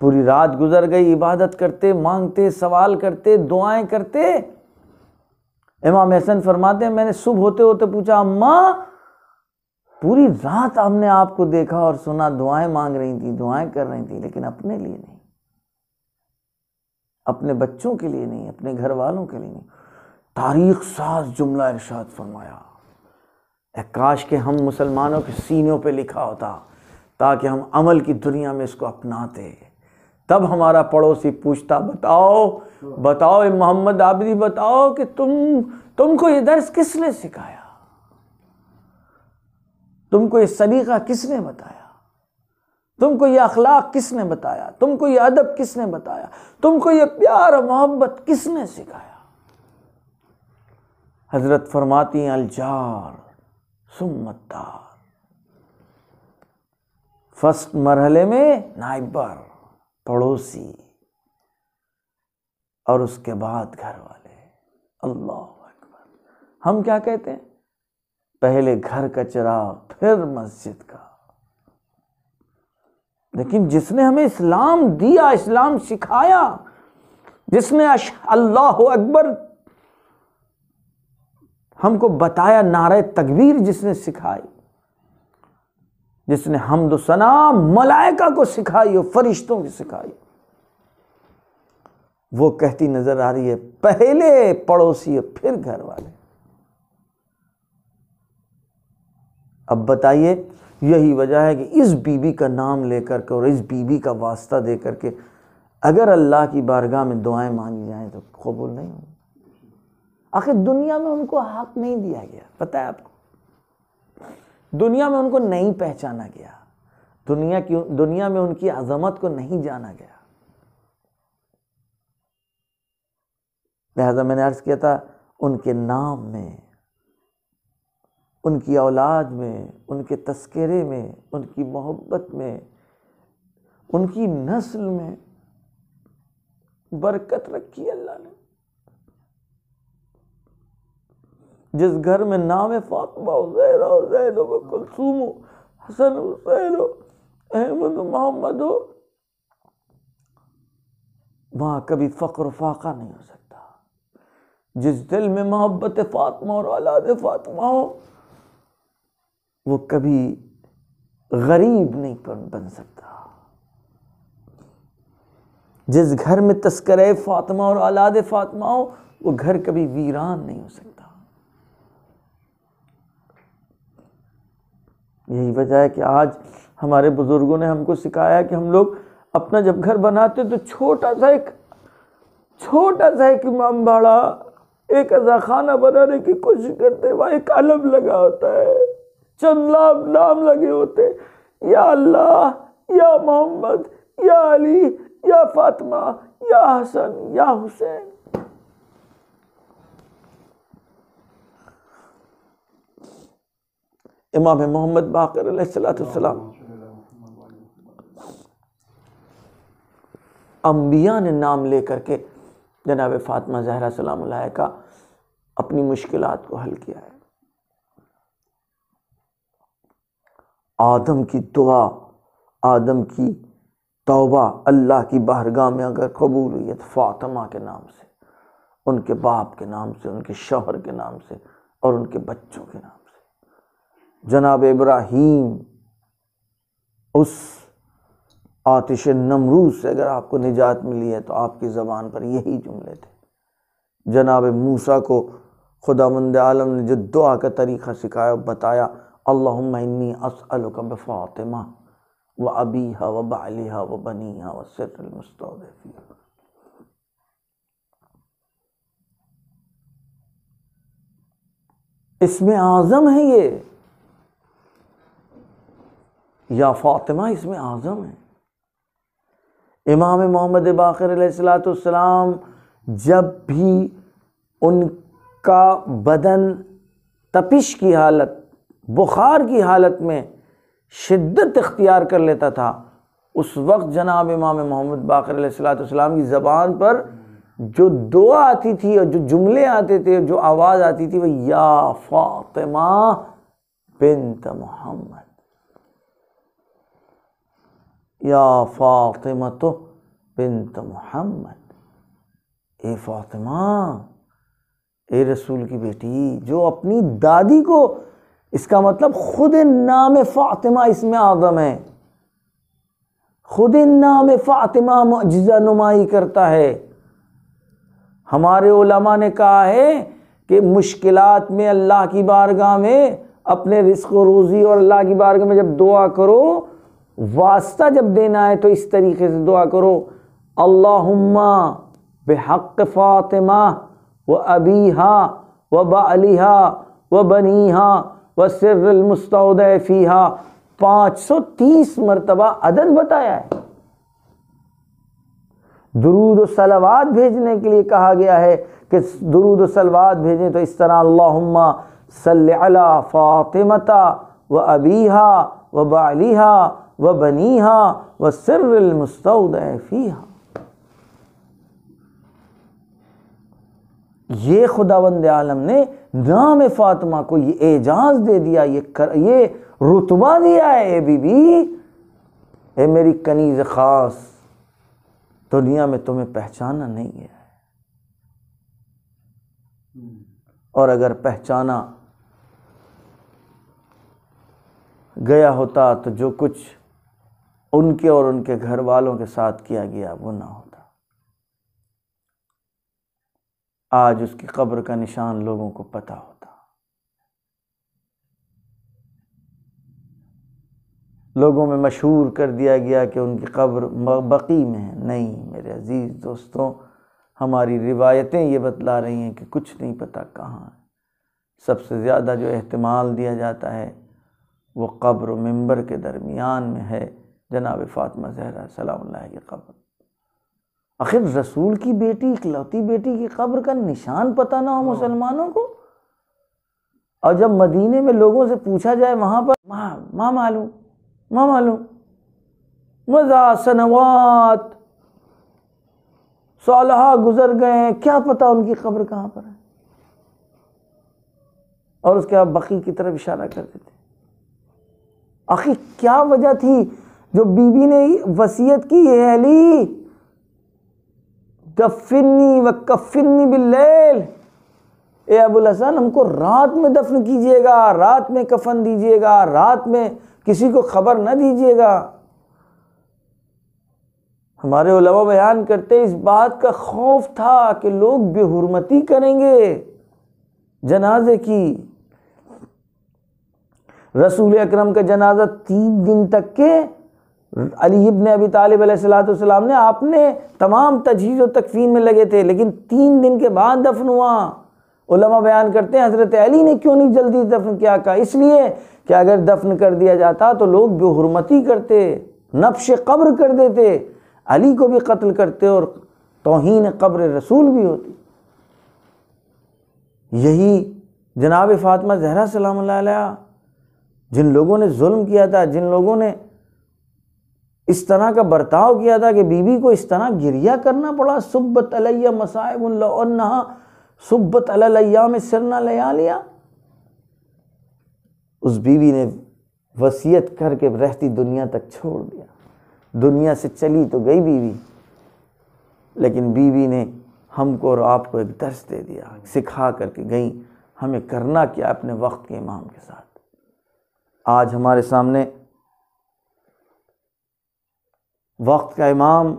Speaker 2: पूरी रात गुजर गई इबादत करते मांगते सवाल करते दुआएं करते इमाम हसन फरमाते मैंने सुबह होते होते पूछा अम्मा पूरी रात हमने आपको देखा और सुना दुआएं मांग रही थी दुआएं कर रही थी लेकिन अपने लिए नहीं अपने बच्चों के लिए नहीं अपने घर वालों के लिए नहीं तारीख साज जुमला इरशाद फरमाया काश के हम मुसलमानों के सीनों पे लिखा होता ताकि हम अमल की दुनिया में इसको अपनाते तब हमारा पड़ोसी पूछता बताओ बताओ मोहम्मद आबदी बताओ कि तुम तुमको ये दर्स किसने सिखाया तुमको ये सलीका किसने बताया तुमको ये अखलाक किसने बताया तुमको ये अदब किसने बताया तुमको ये प्यार और मोहब्बत किसने सिखाया हजरत फरमाती अलजार सुमतार फर्स्ट मरहले में नाइबर पड़ोसी और उसके बाद घर वाले अल्लाह अकबर हम क्या कहते हैं पहले घर का चिराग फिर मस्जिद का लेकिन जिसने हमें इस्लाम दिया इस्लाम सिखाया जिसने अल्लाह अकबर हमको बताया नारे तकबीर जिसने सिखाई जिसने हमद सना को सिखाई और फरिश्तों की सिखाई वो कहती नजर आ रही है पहले पड़ोसी और फिर घर वाले अब बताइए यही वजह है कि इस बीबी का नाम लेकर के और इस बीबी का वास्ता दे करके अगर अल्लाह की बारगाह में दुआएं मांगी जाएं तो कबूल नहीं होंगी आखिर दुनिया में उनको हक नहीं दिया गया पता है आपको दुनिया में उनको नहीं पहचाना गया दुनिया की दुनिया में उनकी अजमत को नहीं जाना गया लिहाजा मैंने अर्ज़ किया था उनके नाम में उनकी औलाद में उनके तस्करे में उनकी मोहब्बत में उनकी नस्ल में बरकत रखी अल्लाह ने जिस घर में नाम फातमा हुसैन हुसैन हो कुलसूम हो हसन हुसैन हो अहमद मोहम्मद हो वहाँ कभी फ़क्र फाका नहीं हो सकता जिस दिल में मोहब्बत फ़ातमा और औलाद फ़ातमा हो वो कभी गरीब नहीं बन सकता जिस घर में तस्कर फातिमा और औलाद फातिमा हो वो घर कभी वीरान नहीं हो सकता यही वजह है कि आज हमारे बुज़ुर्गों ने हमको सिखाया कि हम लोग अपना जब घर बनाते तो छोटा सा एक
Speaker 1: छोटा सा एक इमाम भाड़ा एक अजाखाना बनाने की कोशिश करते वहाँ एक अलम लगा होता है चंद लाभ नाम लगे होते या अल्लाह या मोहम्मद या अली या फातिमा या हसन या हुसैन
Speaker 2: इमाम मोहम्मद बाकर सलाम अम्बिया ने नाम लेकर के जनाब फातमा जहरा सलाम का अपनी मुश्किलात को हल किया है आदम की दुआ आदम की तौबा अल्लाह की बारगाह में अगर कबूल हुई है तो फातमा के नाम से उनके बाप के नाम से उनके शोहर के नाम से और उनके बच्चों के नाम से जनाब इब्राहीम उस आतिश नमरूज से अगर आपको निजात मिली है तो आपकी ज़बान पर यही जुमले थे जनाब मूसा को खुदा मंद आलम ने जो दुआ का तरीक़ा सिखाया बताया अल्लामी असलकफ़ातिमा व अबी व बाली व बनी व सरमस्तफ़ी इसमें आज़म है ये या फातिमा इसमें आज़म है इमाम मोहम्मद बाकर जब भी उनका बदन तपिश की हालत बुखार की हालत में शिद्दत इख्तियार कर लेता था उस वक्त जनाब इमाम मोहम्मद बाकर सलाम की ज़बान पर जो दुआ आती थी और जो जुमले आते थे जो आवाज़ आती थी वह या फातिमा बिनत मोहम्मद या फातिमा तो बिनत मोहम्मद ए फातिमा ए रसूल की बेटी जो अपनी दादी को इसका मतलब खुद नाम फ़ातिमा इसमें आज़म है खुद नाम फ़ातिमा मुजज़ा नुमाई करता है हमारे ओलमा ने कहा है कि मुश्किल में अल्लाह की बारगाह में अपने रिस्क रोज़ी और अल्लाह की बारगाह में जब दुआ करो वास्ता जब देना है तो इस तरीके से दुआ करो अल्ला बेहक फ़ातिमा व हा व हा व हा वसरमस्तद फ़ीहा पांच सौ तीस मरतबा अदद बताया है दरूद सलवाद भेजने के लिए कहा गया है कि दरूद सलवाद भेजें तो इस तरह अल्लाहुम्मा सल्ले अला फ़ातिमता व अबीहा व बालीहा व बनीहा व सिर मुस्तौद फ़ीहा ये खुदावंद आलम ने नाम फातिमा को ये एजाज दे दिया ये कर ये रुतबा दिया है ए बीबी ए मेरी कनीज खास दुनिया में तुम्हें पहचाना नहीं है और अगर पहचाना गया होता तो जो कुछ उनके और उनके घर वालों के साथ किया गया वो ना होता आज उसकी कब्र का निशान लोगों को पता होता लोगों में मशहूर कर दिया गया कि उनकी कब्र बकी में है नहीं मेरे अजीज़ दोस्तों हमारी रिवायतें ये बतला रही हैं कि कुछ नहीं पता कहाँ है सबसे ज़्यादा जो अहतमाल दिया जाता है वो कब्र मेंबर के दरमियान में है जनाब फ़ातिमा जहरा सलाम की कब्र आखिर रसूल की बेटी इकलौती बेटी की कब्र का निशान पता ना हो हाँ। मुसलमानों को और जब मदीने में लोगों से पूछा जाए वहाँ पर माँ माँ मालूम माँ मालूम मजा सनवात सोलह गुजर गए क्या पता उनकी खबर कहाँ पर है और उसके बाद बकी की तरफ इशारा कर देते आखिर क्या वजह थी जो बीबी ने वसीयत की है अली कफिनी व कफिनी बिल्लेल ए अबुल हसन हमको रात में दफन कीजिएगा रात में कफन दीजिएगा रात में किसी को खबर न दीजिएगा हमारे उलमा बयान करते इस बात का खौफ था कि लोग बेहरमती करेंगे जनाजे की रसूल अकरम का जनाजा तीन दिन तक के अली ने अबी तालिब सलाम ने आपने तमाम तजहीज़ और तकफीन में लगे थे लेकिन तीन दिन के बाद दफन हुआ उलमा बयान करते हैं हज़रत अली ने क्यों नहीं जल्दी दफन किया का इसलिए कि अगर दफन कर दिया जाता तो लोग बेहरमती करते नफ्श कब्र कर देते अली को भी कत्ल करते और तोहन कब्र रसूल भी होती यही जनाब फातमा जहरा सलाम जिन लोगों ने जुल्म किया था जिन लोगों ने इस तरह का बर्ताव किया था कि बीवी को इस तरह गिरिया करना पड़ा सुब्बत अलैया मसाइब नहा सुब्बत अलैया में सिरना लया लिया उस बीवी ने वसीयत करके रहती दुनिया तक छोड़ दिया दुनिया से चली तो गई बीवी लेकिन बीवी ने हमको और आपको एक दर्श दे दिया सिखा करके गई हमें करना क्या अपने वक्त के इमाम के साथ आज हमारे सामने वक्त का इमाम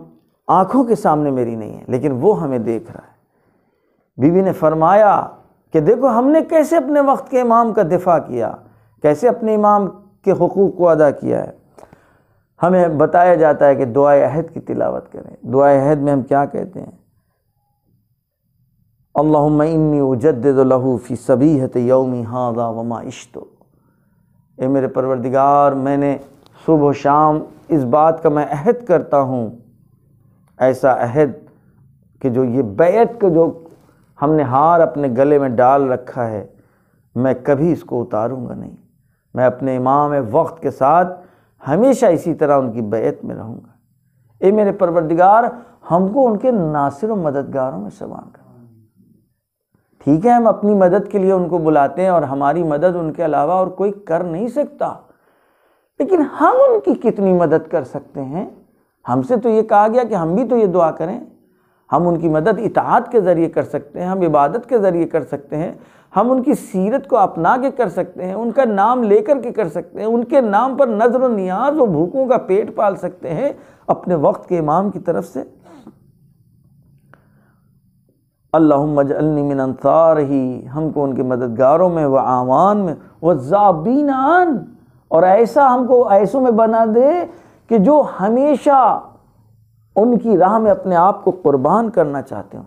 Speaker 2: आँखों के सामने मेरी नहीं है लेकिन वो हमें देख रहा है बीवी ने फरमाया कि देखो हमने कैसे अपने वक्त के इमाम का दिफा किया कैसे अपने इमाम के हकूक़ को अदा किया है हमें बताया जाता है कि दुआ अहद की तिलावत करें दुआ अहद में हम क्या कहते हैं अल्लाम इन्नी सभी है सभी हत यौमी हाँ वमा इश्तो ए मेरे परवरदिगार मैंने सुबह शाम इस बात का मैं अहद करता हूँ ऐसा अहद कि जो ये बैत का जो हमने हार अपने गले में डाल रखा है मैं कभी इसको उतारूँगा नहीं मैं अपने इमाम वक्त के साथ हमेशा इसी तरह उनकी बैत में रहूँगा ये मेरे परवरदिगार हमको उनके नासिर और मददगारों में समान कर ठीक है हम अपनी मदद के लिए उनको बुलाते हैं और हमारी मदद उनके अलावा और कोई कर नहीं सकता लेकिन हम उनकी कितनी मदद कर सकते हैं हमसे तो ये कहा गया कि हम भी तो ये दुआ करें हम उनकी मदद इतहात के ज़रिए कर सकते हैं हम इबादत के ज़रिए कर सकते हैं हम उनकी सीरत को अपना के कर सकते हैं उनका नाम लेकर के कर सकते हैं उनके नाम पर नजर नियाज और भूखों का पेट पाल सकते हैं अपने वक्त के इमाम की तरफ से अल्लाजलनी ही हमको उनके मददगारों में व आवान में व जाबीनान और ऐसा हमको ऐसों में बना दे कि जो हमेशा उनकी राह में अपने आप को कुर्बान करना चाहते हो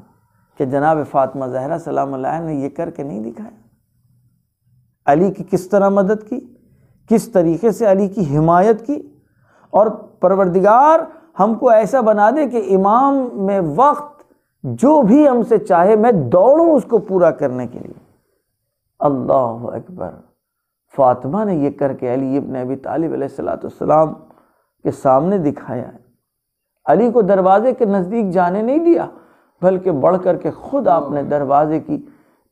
Speaker 2: कि जनाब फातमा जहरा सलाम ने ये करके नहीं दिखाया अली की किस तरह मदद की किस तरीके से अली की हिमायत की और परवरदिगार हमको ऐसा बना दे कि इमाम में वक्त जो भी हमसे चाहे मैं दौड़ूँ उसको पूरा करने के लिए अल्लाह अकबर फ़ातिमा ने यह करके अली इबन अबी तालिब सलाम के सामने दिखाया है अली को दरवाजे के नज़दीक जाने नहीं दिया बल्कि बढ़ कर के ख़ुद आपने दरवाजे की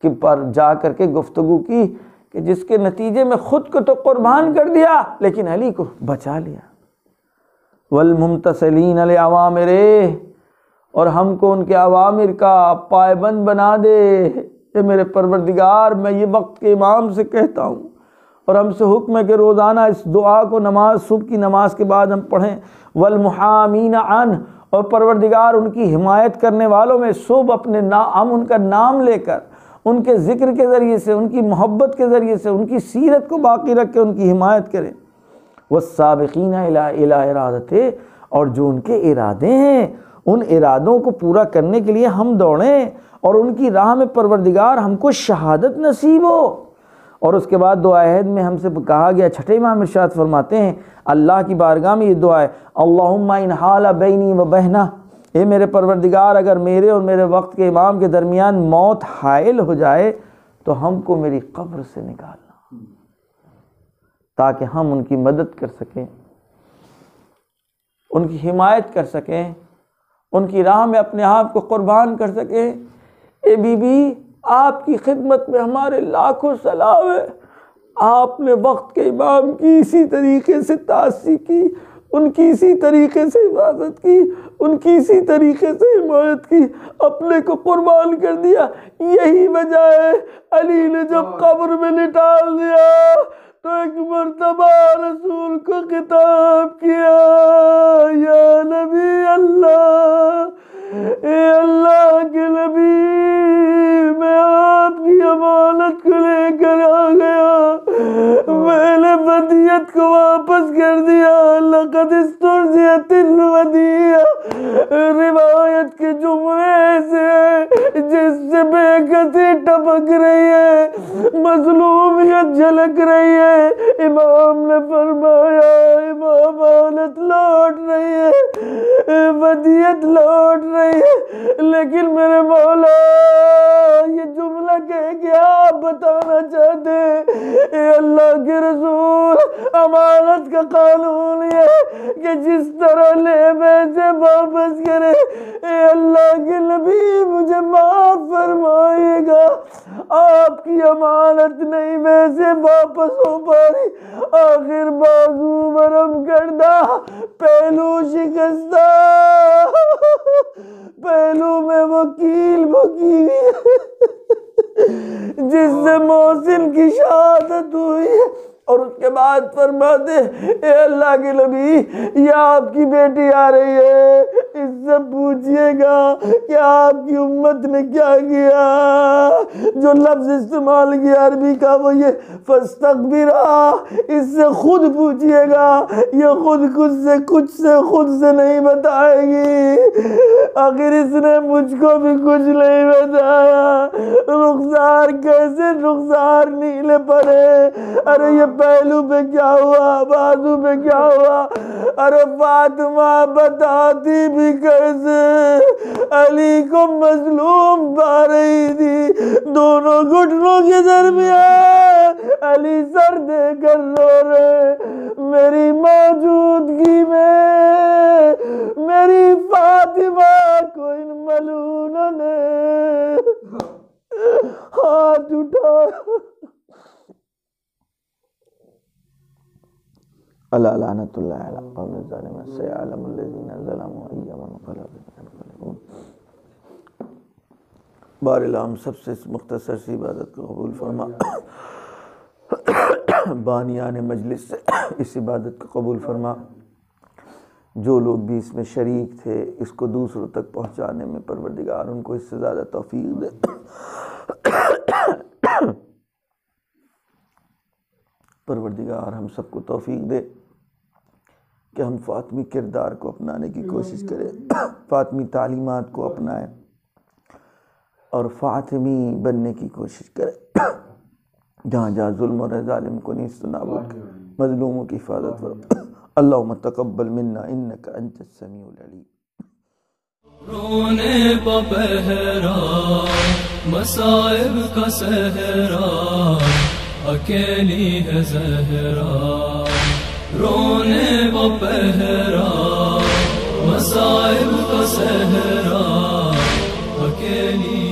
Speaker 2: के पर जा कर के गुफ्तु की कि जिसके नतीजे में ख़ुद को तो कुर्बान कर दिया लेकिन अली को बचा लिया वलमतसलिन अवामिर और हमको उनके अवामिर का पायबंद बना दे ये मेरे परवरदिगार मैं ये वक्त के इमाम से कहता हूँ और हमसे हुक्म है कि रोज़ाना इस दुआ को नमाज सुबह की नमाज के बाद हम पढ़ें वलमहामीन अन और परवरदिगार उनकी हिमायत करने वालों में सुबह अपने ना हम उनका नाम लेकर उनके ज़िक्र के ज़रिए से उनकी मोहब्बत के ज़रिए से उनकी सीरत को बाकी रख के उनकी हिमायत करें वह साबकिन इरादत और जो उनके इरादे हैं उन इरादों को पूरा करने के लिए हम दौड़ें और उनकी राह में परवरदिगार हमको शहादत नसीब हो और उसके बाद दुआहद में हमसे कहा गया छठे इमाम इरशाद फरमाते हैं अल्लाह की बारगाह में ये दुआ है अल्लाहुम्मा इन हाला बैनी व बहना ये मेरे परवरदिगार अगर मेरे और मेरे वक्त के इमाम के दरमियान मौत हायल हो जाए तो हमको मेरी कब्र से निकालना ताकि हम उनकी मदद कर सकें उनकी हिमायत कर सकें उनकी राह में अपने आप को कुर्बान कर सकें ए बीबी आपकी खिदमत में हमारे लाखों
Speaker 1: सलाम है आपने वक्त के इमाम की इसी तरीके से तासी की उनकी इसी तरीके से हिफाजत की उनकी इसी तरीके से हिमायत की अपने को कुर्बान कर दिया यही वजह है अली ने जब हाँ। कब्र में लिटाल दिया तो एक मरतबा रसूल को किताब किया या इरशाद फरमा दे अल्लाह के नबी यह आपकी बेटी आ रही है इससे पूछिएगा कि आपकी उम्मत ने क्या किया जो लफ्ज़ इस्तेमाल किया अरबी का वो ये फस्तकबिरा इससे खुद पूछिएगा ये खुद खुद से कुछ से खुद से नहीं बताएगी आखिर इसने मुझको भी कुछ नहीं बताया रुखसार कैसे रुखसार नीले पड़े अरे ये पहलू पे क्या हुआ बाजू पे क्या हुआ अरे फातिमा बताती भी कर दे अली को मजलूम पा रही थी दोनों घुटनों के दरमियान अली सर देकर रो रहे मेरी मौजूदगी में मेरी फातिमा को इन मलूनों ने हाथ उठा
Speaker 2: बार सबसे मुख्तर मुख्तसर सी इबादत को कबूल फरमा ने मजलिस से इस इबादत को कबूल फरमा जो लोग भी इसमें शरीक थे इसको दूसरों तक पहुँचाने में परवरदिगार उनको इससे ज़्यादा तोफ़ी दे परवरदिगार हम सबको तोफ़ी दे कि हम फातमी किरदार को अपनाने की कोशिश हम्म। करें फातमी तालीमत को हम्म। अपनाएं और फातमी बनने की कोशिश करें जहाँ जहाँ जुल्म और ालिम को नहीं सुना कर मजलूमों की हिफाजत फरम अल्लाह तकबल मन्ना इन का अंतमी
Speaker 1: रोने बहरा मसाइब का सहरा अकेली है जहरा रोने वो पहरा मसाइब का सहरा अकेली